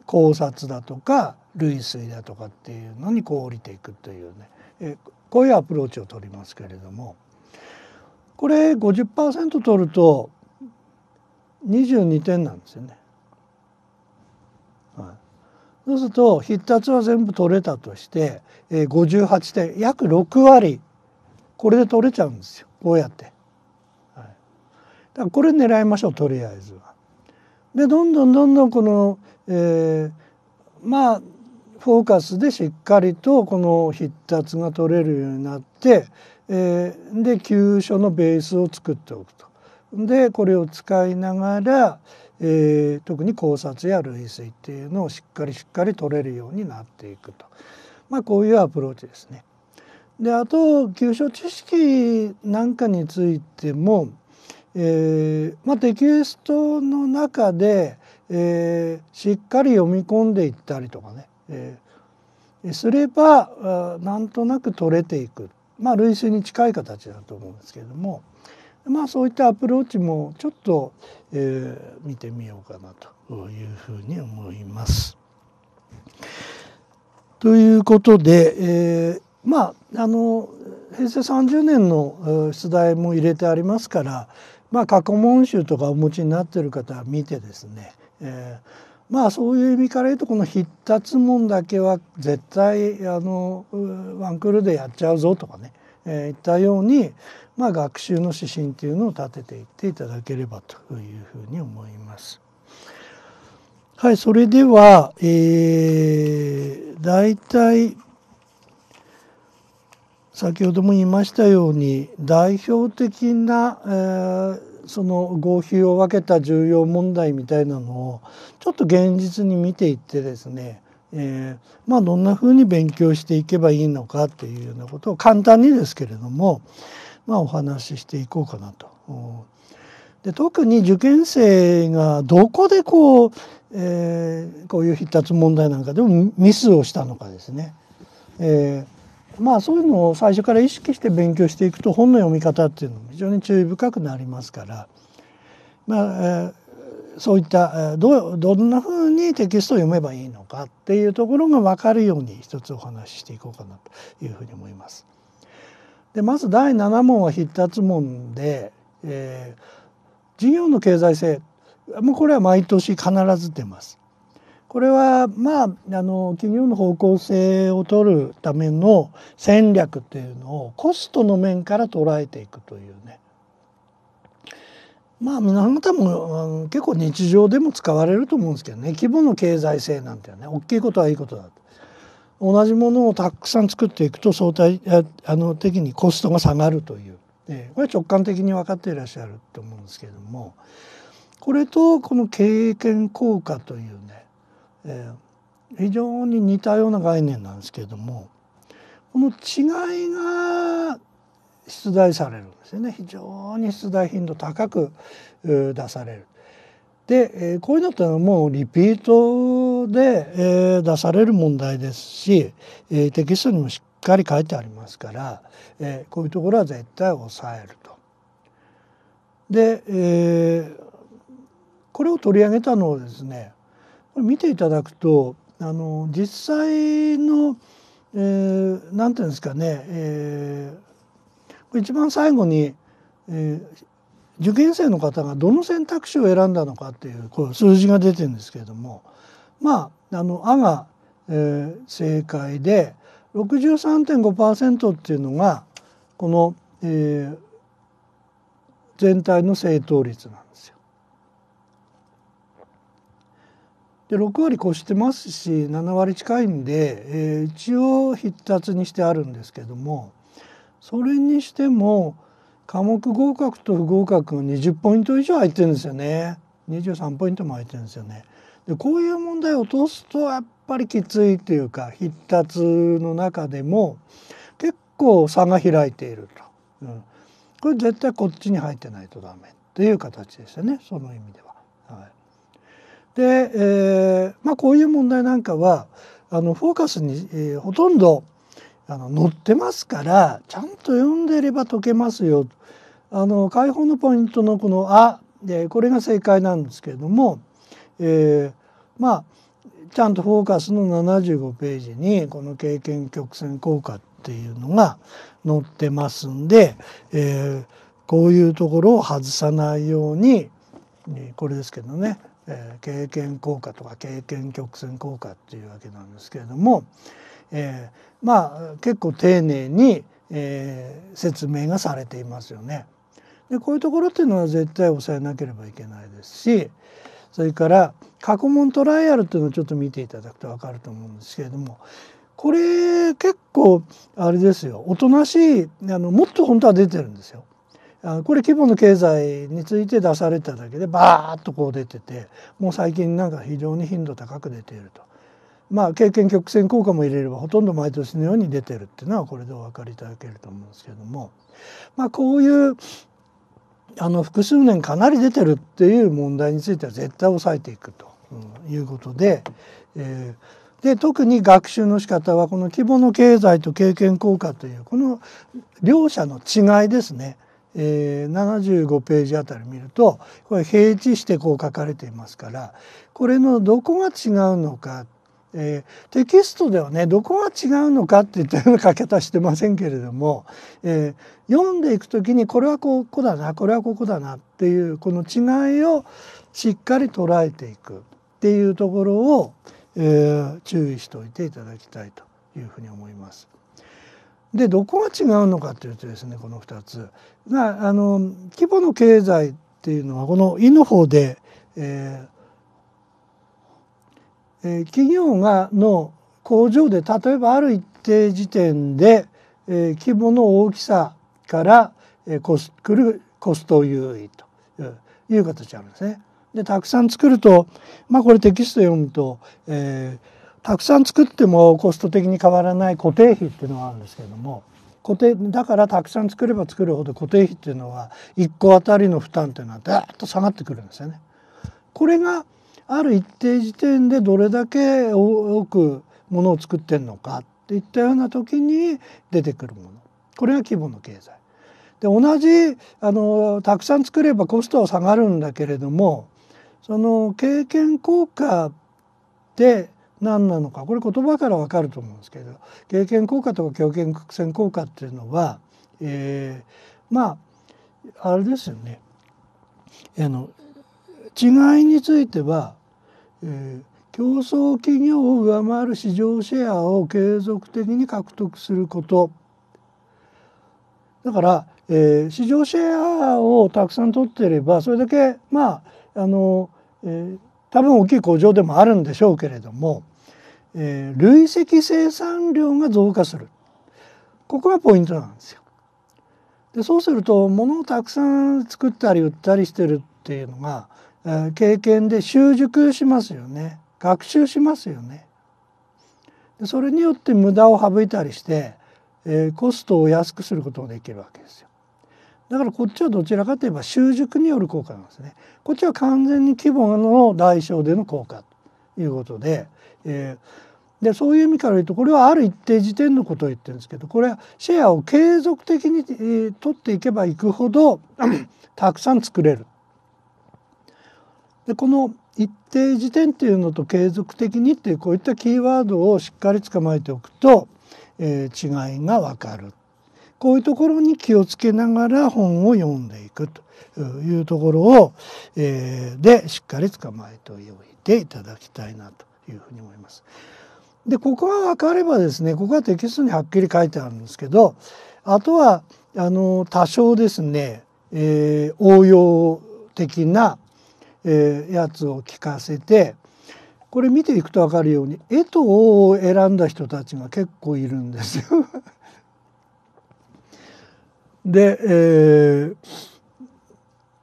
ー、考察だとか類推だとかっていうのにこう降りていくというね、えー、こういうアプローチをとりますけれどもこれ50%取ると22点なんですよね。はい、そうすると筆達は全部取れたとして58点約6割これで取れちゃうんですよこうやって。はい、だからこれ狙いましょうとりあえずは。でどんどんどんどんこの、えー、まあフォーカスでしっかりとこの筆達が取れるようになって、えー、で急所のベースを作っておくと。でこれを使いながら、えー、特に考察や類推っていうのをしっかりしっかり取れるようになっていくと、まあ、こういうアプローチですね。であと急所知識なんかについても、えー、まあ、テキストの中で、えー、しっかり読み込んでいったりとかねえー、すればなんとなく取れていく、まあ、類推に近い形だと思うんですけれども、まあ、そういったアプローチもちょっと、えー、見てみようかなというふうに思います。ということで、えー、まああの平成30年の出題も入れてありますから、まあ、過去問集とかお持ちになってる方は見てですね、えーまあそういう意味から言うとこの必達門だけは絶対あのワンクールでやっちゃうぞとかね、えー、言ったように、まあ、学習の指針というのを立てていっていただければというふうに思います。はい、それでは、えー、大体先ほども言いましたように代表的な、えー、その合否を分けた重要問題みたいなのをちょっと現実に見ていってですね、えー、まあどんなふうに勉強していけばいいのかっていうようなことを簡単にですけれども、まあ、お話ししていこうかなと。で特に受験生がどこでこう、えー、こういう必達問題なんかでもミスをしたのかですね。えーまあそういうのを最初から意識して勉強していくと本の読み方っていうのも非常に注意深くなりますから、まあ、えそういったどどんなふうにテキストを読めばいいのかっていうところが分かるように一つお話ししていこうかなというふうに思います。でまず第7問は必達問で、えー、事業の経済性もうこれは毎年必ず出ます。これはまああの企業の方向性を取るための戦略っていうのをコストの面から捉えていくというねまあ皆方も結構日常でも使われると思うんですけどね規模の経済性なんてね大きいことはいいことだと。同じものをたくさん作っていくと相対あの的にコストが下がるという、これ直感的に分かっていらっしゃると思うんですけれどもこれとこの経験効果というえー、非常に似たような概念なんですけれどもこの違いが出題されるんですよね非常に出題頻度高く出される。で、えー、こういうのってのはもうリピートで、えー、出される問題ですし、えー、テキストにもしっかり書いてありますから、えー、こういうところは絶対抑えると。で、えー、これを取り上げたのをですね見ていただくとあの実際の何、えー、なんていうんですかね、えー、一番最後に、えー、受験生の方がどの選択肢を選んだのかっていうこう数字が出てるんですけれどもまああの「あ」が、えー、正解で63.5%っていうのがこの、えー、全体の正答率なんで6割越してますし7割近いんで、えー、一応必達にしてあるんですけどもそれにしても科目合格と不合格20ポイント以上入ってるんですよね23ポイントも入ってるんですよね。でこういう問題を落とすとやっぱりきついというか必達の中でも結構差が開いていると、うん、これ絶対こっちに入ってないとダメという形ですよねその意味では。で、えー、まあ、こういう問題なんかはあのフォーカスに、えー、ほとんどあの載ってますからちゃんと読んでれば解けますよあの解放のポイントのこの「あ」でこれが正解なんですけれども、えー、まあちゃんと「フォーカス」の75ページにこの「経験曲線効果」っていうのが載ってますんで、えー、こういうところを外さないように、えこれですけどねえー、経験効果とか経験曲線効果っていうわけなんですけれども、えー、まあ結構丁寧に、えー、説明がされていますよね。でこういうところっていうのは絶対押さえなければいけないですしそれから過去問トライアルっていうのをちょっと見ていただくと分かると思うんですけれどもこれ結構あれですよおとなしいあのもっと本当は出てるんですよ。これ規模の経済について出されただけでバーッとこう出ててもう最近なんか非常に頻度高く出ていると。まあ経験曲線効果も入れればほとんど毎年のように出てるっていうのはこれでお分かりいただけると思うんですけども、まあ、こういうあの複数年かなり出てるっていう問題については絶対押さえていくということで,、えー、で特に学習の仕方はこの規模の経済と経験効果というこの両者の違いですね。え75ページあたり見るとこれ平地してこう書かれていますからこれのどこが違うのか、えー、テキストではねどこが違うのかっていったような書き方してませんけれども、えー、読んでいくときにこれはここだなこれはここだなっていうこの違いをしっかり捉えていくっていうところを、えー、注意しておいていただきたいというふうに思います。でどこが違うのかというとですねこの2つ、まあ、あの規模の経済っていうのはこの「い」の方で、えーえー、企業がの工場で例えばある一定時点で、えー、規模の大きさから、えー、コスくるコスト優位という形あるんですね。でたくさん作るとまあこれテキスト読むと、えー、たくさん作ってもコスト的に変わらない固定費っていうのがあるんですけども固定だからたくさん作れば作るほど固定費っていうのは1個あたりの負担っていうのはダーッと下がってくるんですよね。これがある一定時点でどれだけ多くものを作ってるのかっていったような時に出てくるものこれが規模の経済。で同じあのたくさん作ればコストは下がるんだけれどもその経験効果で何なのかこれ言葉から分かると思うんですけど経験効果とか経験戦効果っていうのは、えー、まああれですよねあの違いについては、えー、競争企業を上回る市場シェアを継続的に獲得することだから、えー、市場シェアをたくさん取っていればそれだけまああの、えー、多分大きい工場でもあるんでしょうけれどもえー、累積生産量が増加するここがポイントなんですよ。でそうすると物をたくさん作ったり売ったりしてるっていうのが、えー、経験で習熟しますよね学習しますよね。でそれによって無駄を省いたりして、えー、コストを安くすることができるわけですよ。だからこっちはどちらかといえば習熟による効果なんですね。こっちは完全に規模の大小での効果ということで、えー、でそういう意味から言うとこれはある一定時点のことを言ってるんですけどこれはシェアを継続的に、えー、取っていけばいくほど (clears throat) たくさん作れる。でこの一定時点っていうのと継続的にっていうこういったキーワードをしっかり捕まえておくと、えー、違いがわかるこういうところに気をつけながら本を読んでいくというところを、えー、でしっかり捕まえておいていただきたいなというふうに思います。でここが分かればですねここはテキストにはっきり書いてあるんですけどあとはあの多少ですね、えー、応用的な、えー、やつを聞かせてこれ見ていくと分かるように「絵と「お」を選んだ人たちが結構いるんですよで、えー、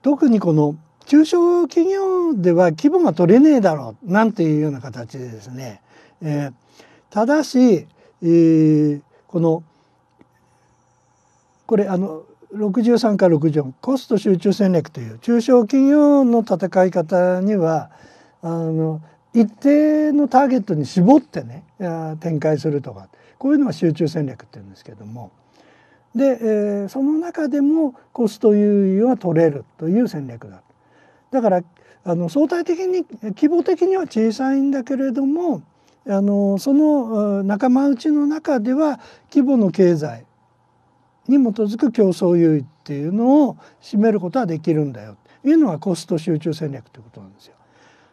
特にこの「中小企業では規模が取れねえだろうなんていうような形でですね、えー、ただし、えー、このこれあの63から64コスト集中戦略という中小企業の戦い方にはあの一定のターゲットに絞ってね展開するとかこういうのは集中戦略って言うんですけどもで、えー、その中でもコスト優位は取れるという戦略だだからあの相対的に規模的には小さいんだけれどもあのその仲間内の中では規模の経済に基づく競争優位っていうのを占めることはできるんだよというのがコスト集中戦略ということなんですよ。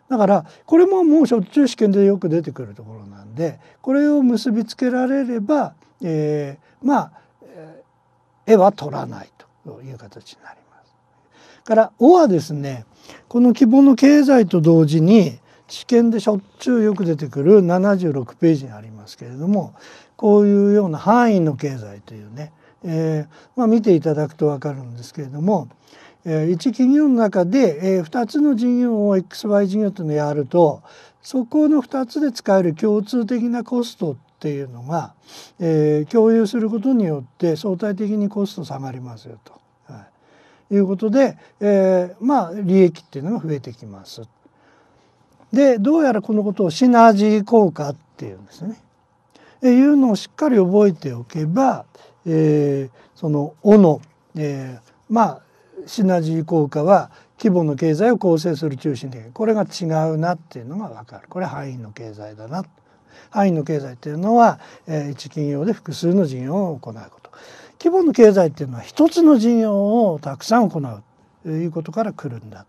だからこれももうしょっちゅう試験でよく出てくるところなんでこれを結びつけられれば、えー、まあ絵は取らないという形になります。から「お」はですねこの希望の経済と同時に試験でしょっちゅうよく出てくる76ページにありますけれどもこういうような範囲の経済というね、えー、まあ、見ていただくと分かるんですけれども、えー、1企業の中で、えー、2つの事業を XY 事業というのをやるとそこの2つで使える共通的なコストっていうのが、え共有することによって相対的にコスト下がりますよと。いうことで、えー、まあ利益っていうのが増えてきます。でどうやらこのことをシナジー効果っていうんですね。えいうのをしっかり覚えておけば、えー、その「お」の、えー、まあシナジー効果は規模の経済を構成する中心でこれが違うなっていうのが分かるこれ範囲の経済だな範囲の経済っていうのは、えー、一企業で複数の事業を行うこと。規模の経済っていうのは一つの事業をたくさん行うということから来るんだ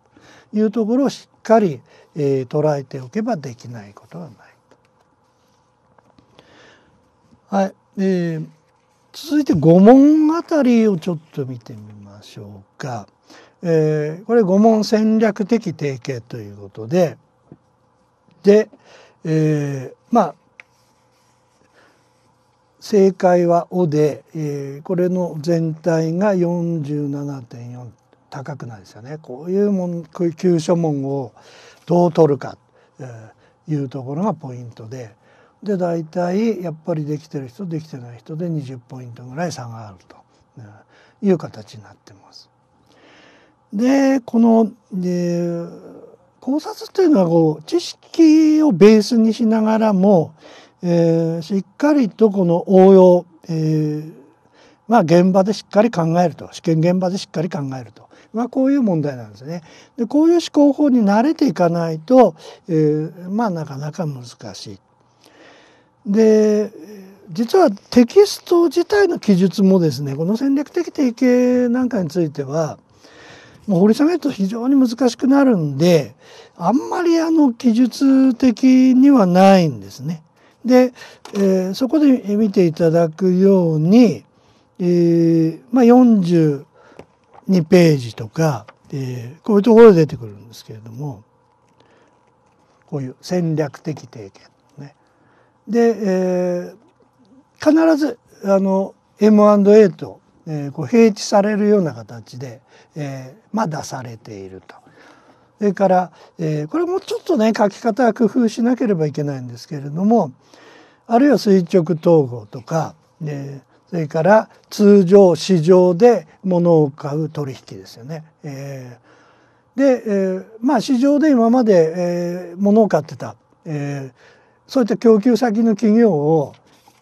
というところをしっかり、えー、捉えておけばできないことはないと。はい、えー、続いて5問あたりをちょっと見てみましょうか。えー、これ5問戦略的提携ということで、で、えー、まあ正解は「おで」えー、これの全体が47.4高くないですよねこういうもんこういう急所をどう取るかというところがポイントでで大体やっぱりできてる人できてない人で20ポイントぐらい差があるという形になってます。でこの、えー、考察というのはこう知識をベースにしながらもえー、しっかりとこの応用、えー、まあ現場でしっかり考えると試験現場でしっかり考えると、まあ、こういう問題なんですね。でこういう思考法に慣れていかないと、えー、まあなかなか難しい。で実はテキスト自体の記述もですねこの戦略的提携なんかについてはもう掘り下げると非常に難しくなるんであんまりあの記述的にはないんですね。で、えー、そこで見ていただくように、えー、まあ、42ページとか、えー、こういうところで出てくるんですけれどもこういう戦略的提言ね。で、えー、必ずあの M&A と、えー、こう平地されるような形で、えー、まあ出されていると。それから、えー、これもちょっとね書き方は工夫しなければいけないんですけれどもあるいは垂直統合とか、えー、それから通常市場で物を買う取引ですよね。えー、で、えー、まあ市場で今まで、えー、物を買ってた、えー、そういった供給先の企業を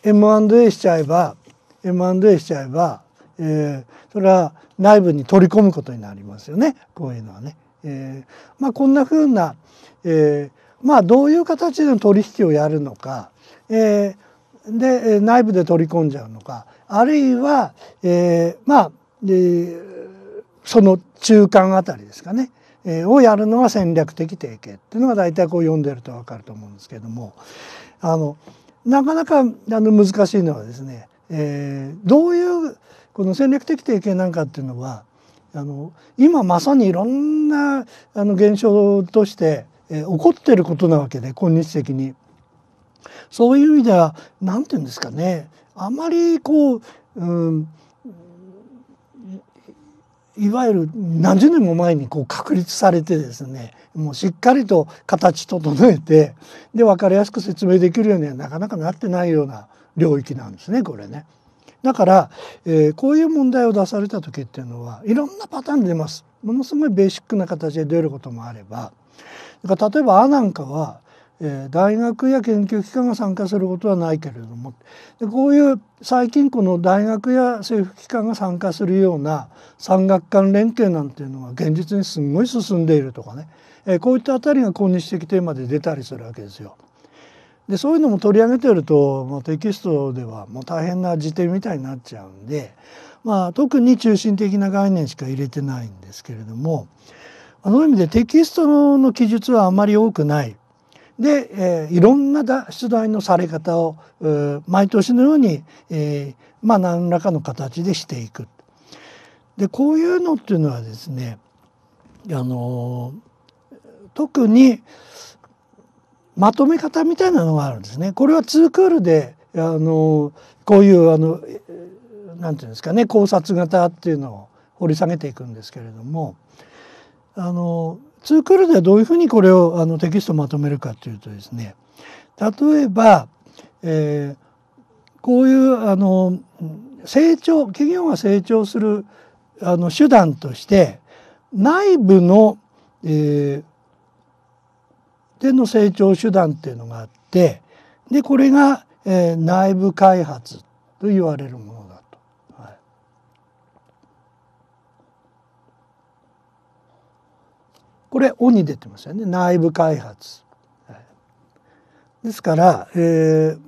M&A しちゃえば M&A しちゃえば、えー、それは内部に取り込むことになりますよねこういうのはね。えー、まあ、こんなふうな、えー、まあ、どういう形での取引をやるのか、えー、で内部で取り込んじゃうのかあるいは、えまあ、えー、その中間あたりですかね、えー、をやるのが戦略的提携っていうのが大体こう読んでるとわかると思うんですけどもあのなかなかあの難しいのはですね、えー、どういうこの戦略的提携なんかっていうのはあの今まさにいろんなあの現象として、えー、起こっていることなわけで今日的に。そういう意味では何て言うんですかねあまりこう、うん、いわゆる何十年も前にこう確立されてですねもうしっかりと形整えてで分かりやすく説明できるようにはなかなかなってないような領域なんですねこれね。だから、えー、こういう問題を出された時っていうのはいろんなパターン出ます。ものすごいベーシックな形で出ることもあればだから例えば「あ」なんかは、えー、大学や研究機関が参加することはないけれどもでこういう最近この大学や政府機関が参加するような産学間連携なんていうのは現実にすんごい進んでいるとかね、えー、こういったあたりが今日的テーマで出たりするわけですよ。でそういうのも取り上げてると、まあ、テキストではもう大変な辞典みたいになっちゃうんで、まあ、特に中心的な概念しか入れてないんですけれどもあの意味でテキストの記述はあまり多くない。で、えー、いろんな出題のされ方を、毎年のように、えー、まあ何らかの形でしていく。でこういうのっていうのはですねあの特にまとめ方みたいなのがあるんですね。これはツークールであのこういうあのなんていうんですかね考察型っていうのを掘り下げていくんですけれどもあのツークールではどういうふうにこれをあのテキストまとめるかというとですね例えば、えー、こういうあの成長企業が成長するあの手段として内部の、えー、での成長手段っていうのがあってでこれが、えー、内部開発と言われるものだと。はい、これ「お」に出てますよね内部開発。はい、ですから、えー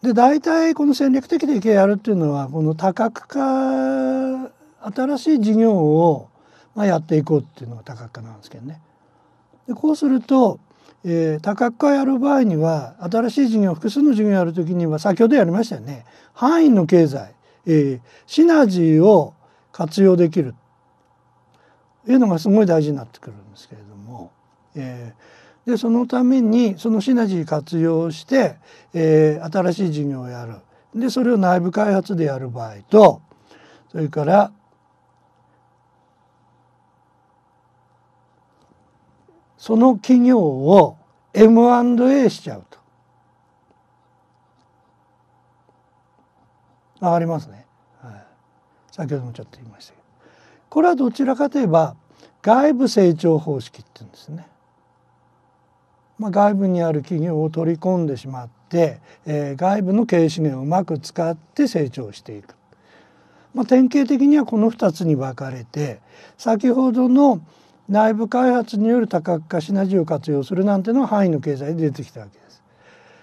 で大体この戦略的でけやるっていうのはこの多角化新しい事業をまあやっていこうっていうのが多角化なんですけどね。でこうするとえー、多角化やる場合には新しい事業複数の事業やるときには先ほどやりましたよね範囲の経済、えー、シナジーを活用できるというのがすごい大事になってくるんですけれども、えー、でそのためにそのシナジー活用して、えー、新しい事業をやるでそれを内部開発でやる場合とそれからその企業を M&A しちゃうと。上がりますね、はい。先ほどもちょっと言いましたけど。これはどちらかといえば外部成長方式って言うんですね。まあ、外部にある企業を取り込んでしまって、えー、外部の経営資源をうまく使って成長していく。まあ、典型的にはこの2つに分かれて先ほどの内部開発による多角化シナジーを活用するなんての範囲の経済で出てきたわけです。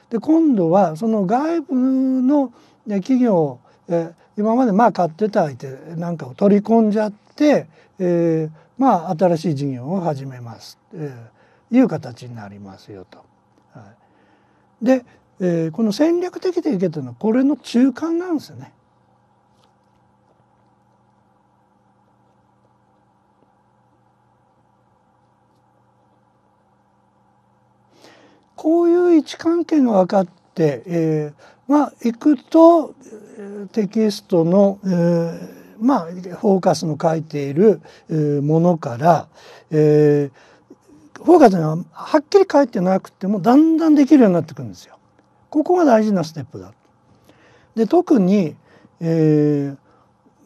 で今度はその外部の企業え今までまあ買ってた相手なんかを取り込んじゃって、えー、まあ新しい事業を始めます、えー、いう形になりますよと。はい、で、えー、この戦略的で受けたのはこれの中間なんですよね。こういう位置関係が分かって、えー、まあいくとテキストの、えー、まあフォーカスの書いている、えものから、えー、フォーカスがはっきり書いてなくてもだんだんできるようになってくるんですよ。ここが大事なステップだ。で特に、えー、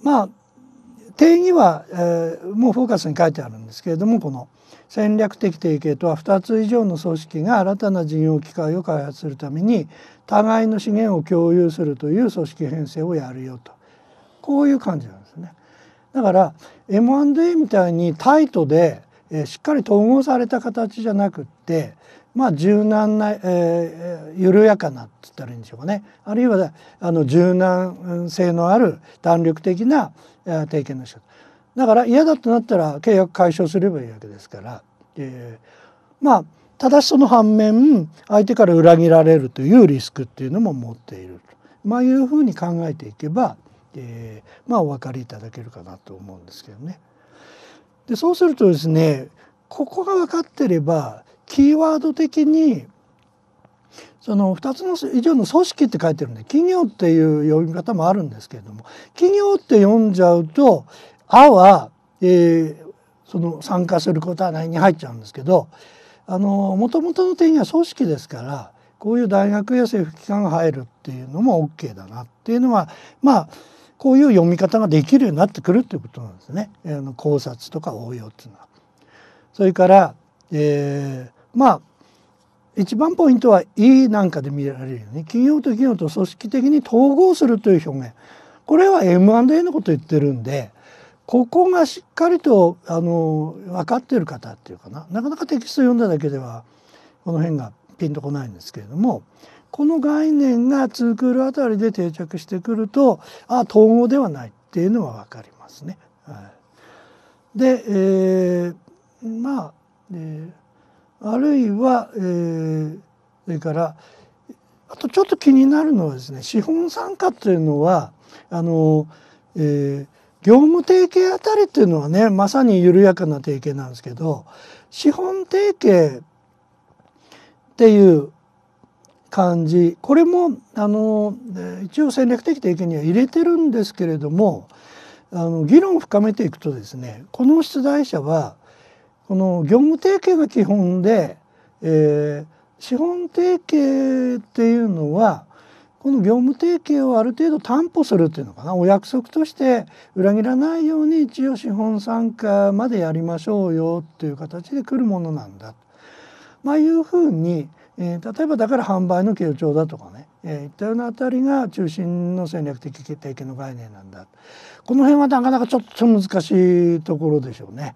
まあ定義は、えー、もうフォーカスに書いてあるんですけれどもこの「戦略的提携とは2つ以上の組織が新たな事業機会を開発するために互いの資源を共有するという組織編成をやるよとこういう感じなんですね。だから M&A みたいにタイトでしっかり統合された形じゃなくってまあ柔軟な、えー、緩やかなっつったらいいんでしょうかねあるいはあの柔軟性のある弾力的な、えー、提携の仕方だから嫌だとなったら契約解消すればいいわけですから、えー、まあただしその反面相手から裏切られるというリスクっていうのも持っていると、まあ、いうふうに考えていけば、えー、まあお分かりいただけるかなと思うんですけどね。でそうするとですねここが分かってればキーワード的にその2つの以上の組織って書いてるんで企業っていう呼び方もあるんですけれども企業って読んじゃうと「あ」は、えー、その参加することはいに入っちゃうんですけどもともとの定義は組織ですからこういう大学や政府機関が入るっていうのも OK だなっていうのはまあこういう読み方ができるようになってくるっていうことなんですね。あの考察とか応用っていうのは。それから、えー、まあ一番ポイントは E なんかで見られるように企業と企業と組織的に統合するという表現これは M&A のこと言ってるんでここがしっかりとあの分かっている方っていうかななかなかテキストを読んだだけではこの辺がピンとこないんですけれどもこの概念が2クールあたりで定着してくるとあ統合ではないっていうのは分かりますね。はい、で、えー、まあ、えー、あるいは、えー、それからあとちょっと気になるのはですね資本参加というのはあの、えー業務提携あたりっていうのはねまさに緩やかな提携なんですけど資本提携っていう感じこれもあの一応戦略的提携には入れてるんですけれどもあの議論を深めていくとですねこの出題者はこの業務提携が基本で、えー、資本提携っていうのはこの業務提携をある程度担保するっていうのかなお約束として裏切らないように一応資本参加までやりましょうよっていう形で来るものなんだまあいうふうに、えー、例えばだから販売の傾聴だとかね、えー、いったようなあたりが中心の戦略的決定権の概念なんだこの辺はなかなかちょっと難しいところでしょうね。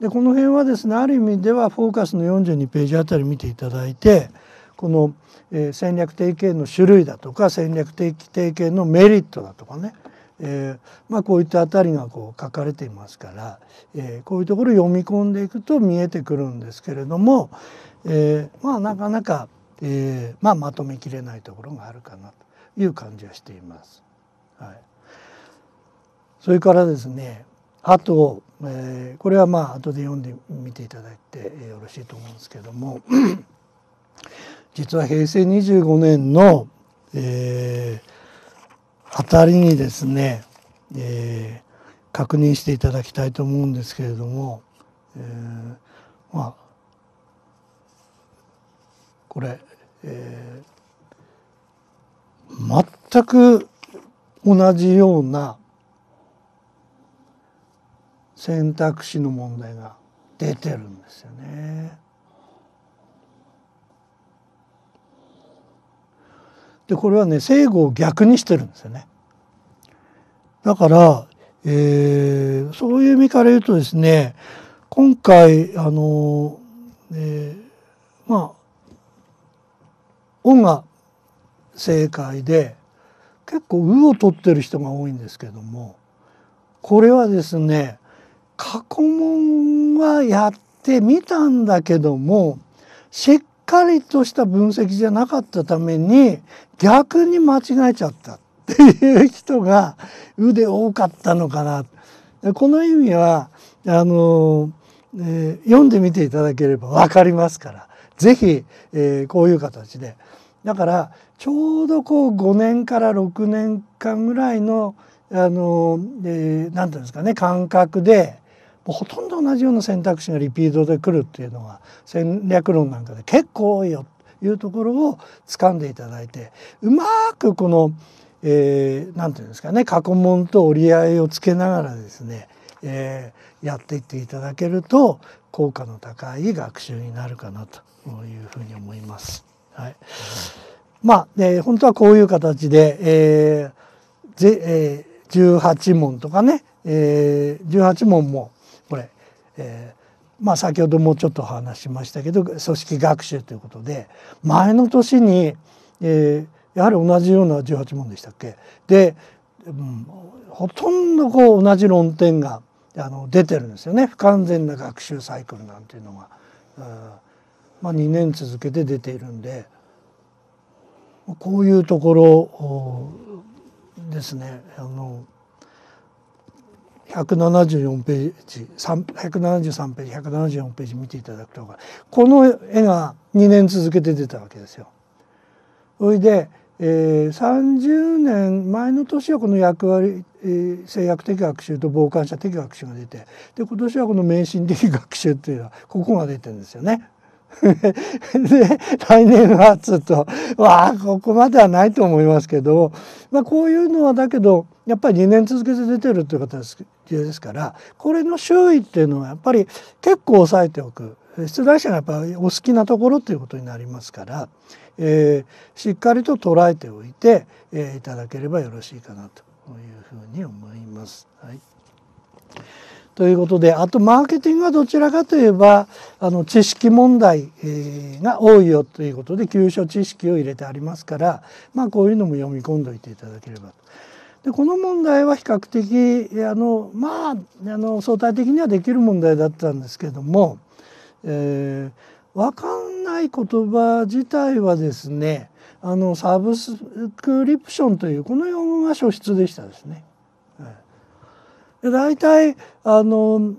でこの辺はですねある意味では「フォーカス」の42ページあたり見ていただいてこのえ戦略提携の種類だとか戦略的提携のメリットだとかね、えー、まあ、こういったあたりがこう書かれていますから、えー、こういうところ読み込んでいくと見えてくるんですけれども、えー、まあ、なかなか、えまあ、まとめきれないところがあるかなという感じはしています。はい、それからですねあと、えこれはまあ後で読んでみていただいてよろしいと思うんですけども実は平成25年の、えー、あたりにですね、えー、確認していただきたいと思うんですけれども、えー、まあこれ、えー、全く同じような選択肢の問題が出てるんですよね。でこれはね正語を逆にしてるんですよね。だから、えー、そういう意味から言うとですね今回あの、えー、まあ「音」が正解で結構「う」を取ってる人が多いんですけどもこれはですね過去問はやってみたんだけどもしっかりとした分析じゃなかったために逆に間違えちゃったっていう人が腕多かったのかなこの意味はあの、えー、読んでみていただければわかりますからぜひ、えー、こういう形でだからちょうどこう5年から6年間ぐらいのあの、えー、なんていうんですかね感覚でもうほとんど同じような選択肢がリピートで来るっていうのが戦略論なんかで結構多いよというところを掴んでいただいてうまくこの何、えー、て言うんですかね過去問と折り合いをつけながらですね、えー、やっていっていただけると効果の高い学習になるかなというふうに思います。はい、まあ、え本当はこういう形で、えーぜえー、18問とかね、えー、18問もえーまあ、先ほどもちょっと話しましたけど組織学習ということで前の年に、えー、やはり同じような18問でしたっけで、うん、ほとんどこう同じ論点があの出てるんですよね不完全な学習サイクルなんていうのが、うんまあ、2年続けて出ているんでこういうところですねあの174ページ173ページ174ページ見ていただくとこの絵が2年続けて出たわけですよ。それで、えー、30年前の年はこの役割、えー、制約的学習と傍観者的学習が出てで今年はこの迷信的学習っていうのはここが出てるんですよね。(laughs) で来年はちょっとわあここまではないと思いますけど、まあ、こういうのはだけどやっぱり2年続けて出てるっていう方です必要ですからこれの周囲っていうのはやっぱり結構押さえておく出題者がやっぱりお好きなところということになりますから、えー、しっかりと捉えておいて、えー、いただければよろしいかなというふうに思います。はいということであとマーケティングはどちらかといえばあの知識問題、えー、が多いよということで急所知識を入れてありますから、まあ、こういうのも読み込んでおいていただければと。でこの問題は比較的あのまああの相対的にはできる問題だったんですけども、えー、分かんない言葉自体はですねあのサブスクリプションというこの用語が初出でしたですね。で大体あの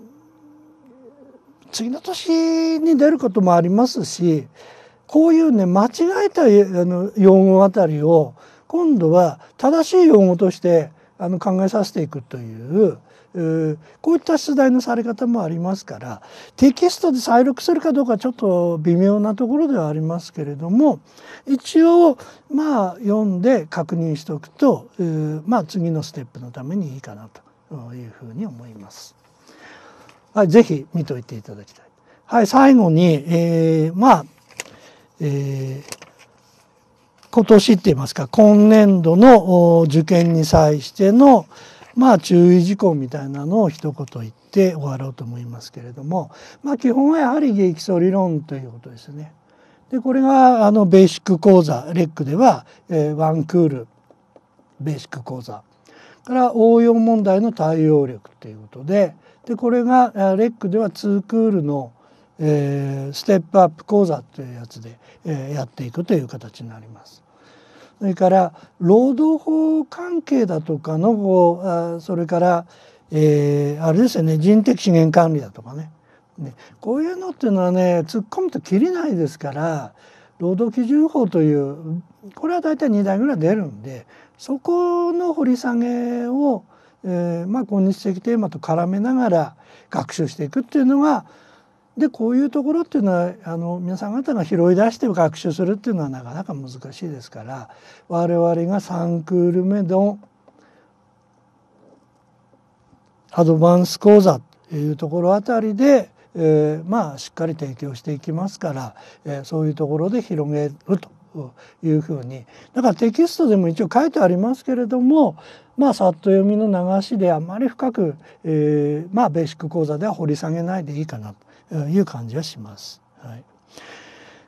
次の年に出ることもありますしこういうね間違えたあの用語あたりを今度は正しい用語としてあの考えさせていくというこういった出題のされ方もありますからテキストで再録するかどうかちょっと微妙なところではありますけれども一応まあ読んで確認しておくとまあ次のステップのためにいいかなというふうに思います。はい、ぜひ見といていただきたい。はい、最後に、えー、まあ、えー今年って言いますか、今年度の受験に際しての、まあ注意事項みたいなのを一言言って終わろうと思いますけれども、まあ基本はやはり激素理論ということですね。で、これがあのベーシック講座、レックでは、えー、ワンクール、ベーシック講座。から応用問題の対応力ということで、で、これがレックではツークールのえー、ステップアップ講座というやつで、えー、やっていくという形になります。それから労働法関係だとかの方それから、えー、あれですよね人的資源管理だとかねねこういうのっていうのはね突っ込むと切りないですから労働基準法というこれは大体2台ぐらい出るんでそこの掘り下げを、えーまあ、今日的テーマと絡めながら学習していくっていうのがでこういうところっていうのはあの皆さん方が拾い出して学習するっていうのはなかなか難しいですから我々が3クール目のアドバンス講座というところあたりで、えー、まあしっかり提供していきますから、えー、そういうところで広げるというふうにだからテキストでも一応書いてありますけれどもまあさっと読みの流しであまり深く、えー、まあベーシック講座では掘り下げないでいいかなと。いう感じがします。はい、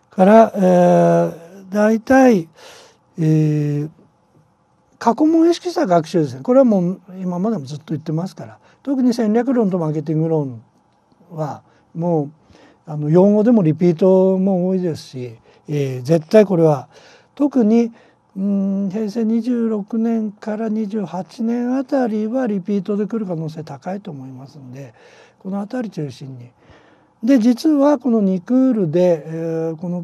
から、えー、大体、えー、過去問意識した学習ですねこれはもう今までもずっと言ってますから特に戦略論とマーケティング論はもうあの用語でもリピートも多いですし、えー、絶対これは特にうん平成26年から28年あたりはリピートで来る可能性高いと思いますのでこの辺り中心にで実はこの2クールで、えー、この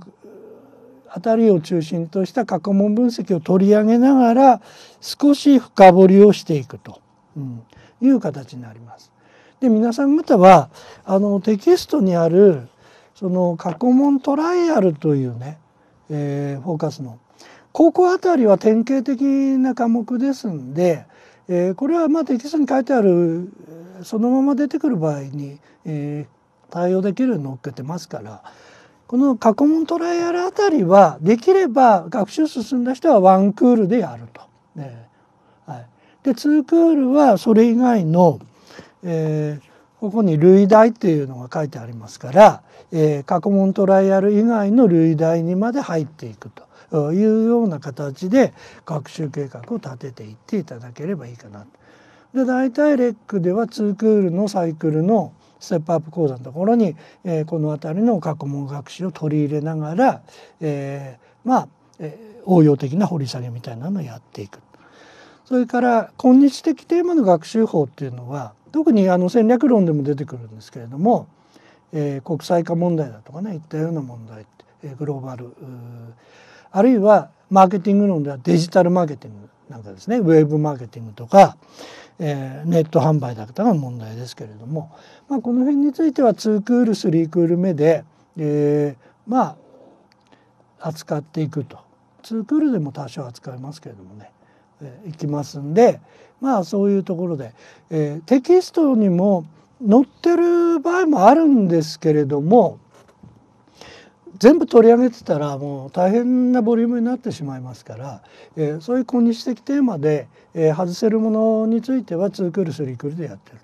辺りを中心とした過去問分析を取り上げながら少し深掘りをしていくと、うん、いう形になります。で皆さん方はあのテキストにあるその過去問トライアルというね、えー、フォーカスの高校あたりは典型的な科目ですんで、えー、これはまあテキストに書いてあるそのまま出てくる場合に、えー、対応できるように乗っけてますからこの過去問トライアルあたりはできれば学習進んだ人はワンクールでやると。で、はい、で2クールはそれ以外の、えー、ここに類題っていうのが書いてありますから、えー、過去問トライアル以外の類題にまで入っていくというような形で学習計画を立てていっていただければいいかなと。で大体レックでは2クールのサイクルのステップアップ講座のところに、えー、この辺りの過去問学習を取り入れながら、えー、まあ、えー、応用的な掘り下げみたいなのをやっていく。それから今日的テーマの学習法っていうのは特にあの戦略論でも出てくるんですけれども、えー、国際化問題だとかねいったような問題、えてグローバルあるいはマーケティング論ではデジタルマーケティングなんかですねウェブマーケティングとか、えー、ネット販売だったが問題ですけれども、まあ、この辺については2クール3クール目で、えー、まあ扱っていくと2クールでも多少扱いますけれどもね、えー、いきますんでまあそういうところで、えー、テキストにも載ってる場合もあるんですけれども全部取り上げてたらもう大変なボリュームになってしまいますから、えー、そういう今日的テーマで、えー、外せるものについては2クール3クールでやってる。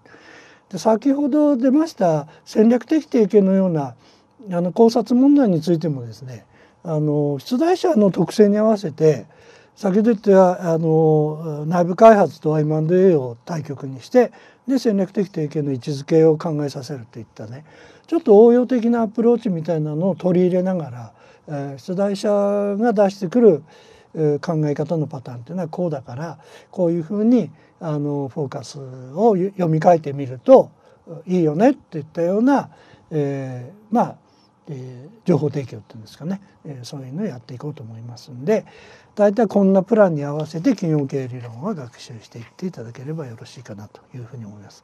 で先ほど出ました戦略的提携のようなあの考察問題についてもですねあの出題者の特性に合わせて先ほど言ったあの内部開発と M&A を対局にしてで戦略的提携の位置づけを考えさせるといったねちょっと応用的なアプローチみたいなのを取り入れながら、えー、出題者が出してくる、えー、考え方のパターンっていうのはこうだからこういうふうにあのフォーカスを読み替えてみるといいよねっていったような、えー、まあえー、情報提供っていうんですかね、えー、そういうのをやっていこうと思いますんで大体こんなプランに合わせて企業経理論は学習していっていただければよろしいかなというふうに思います。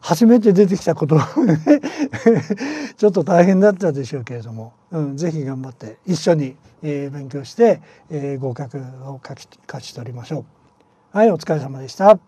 初めて出てきたこと (laughs) ちょっと大変だったでしょうけれども、うん、ぜひ頑張って一緒に、えー、勉強して、えー、合格を勝ち勝ち取りましょう。はいお疲れ様でした。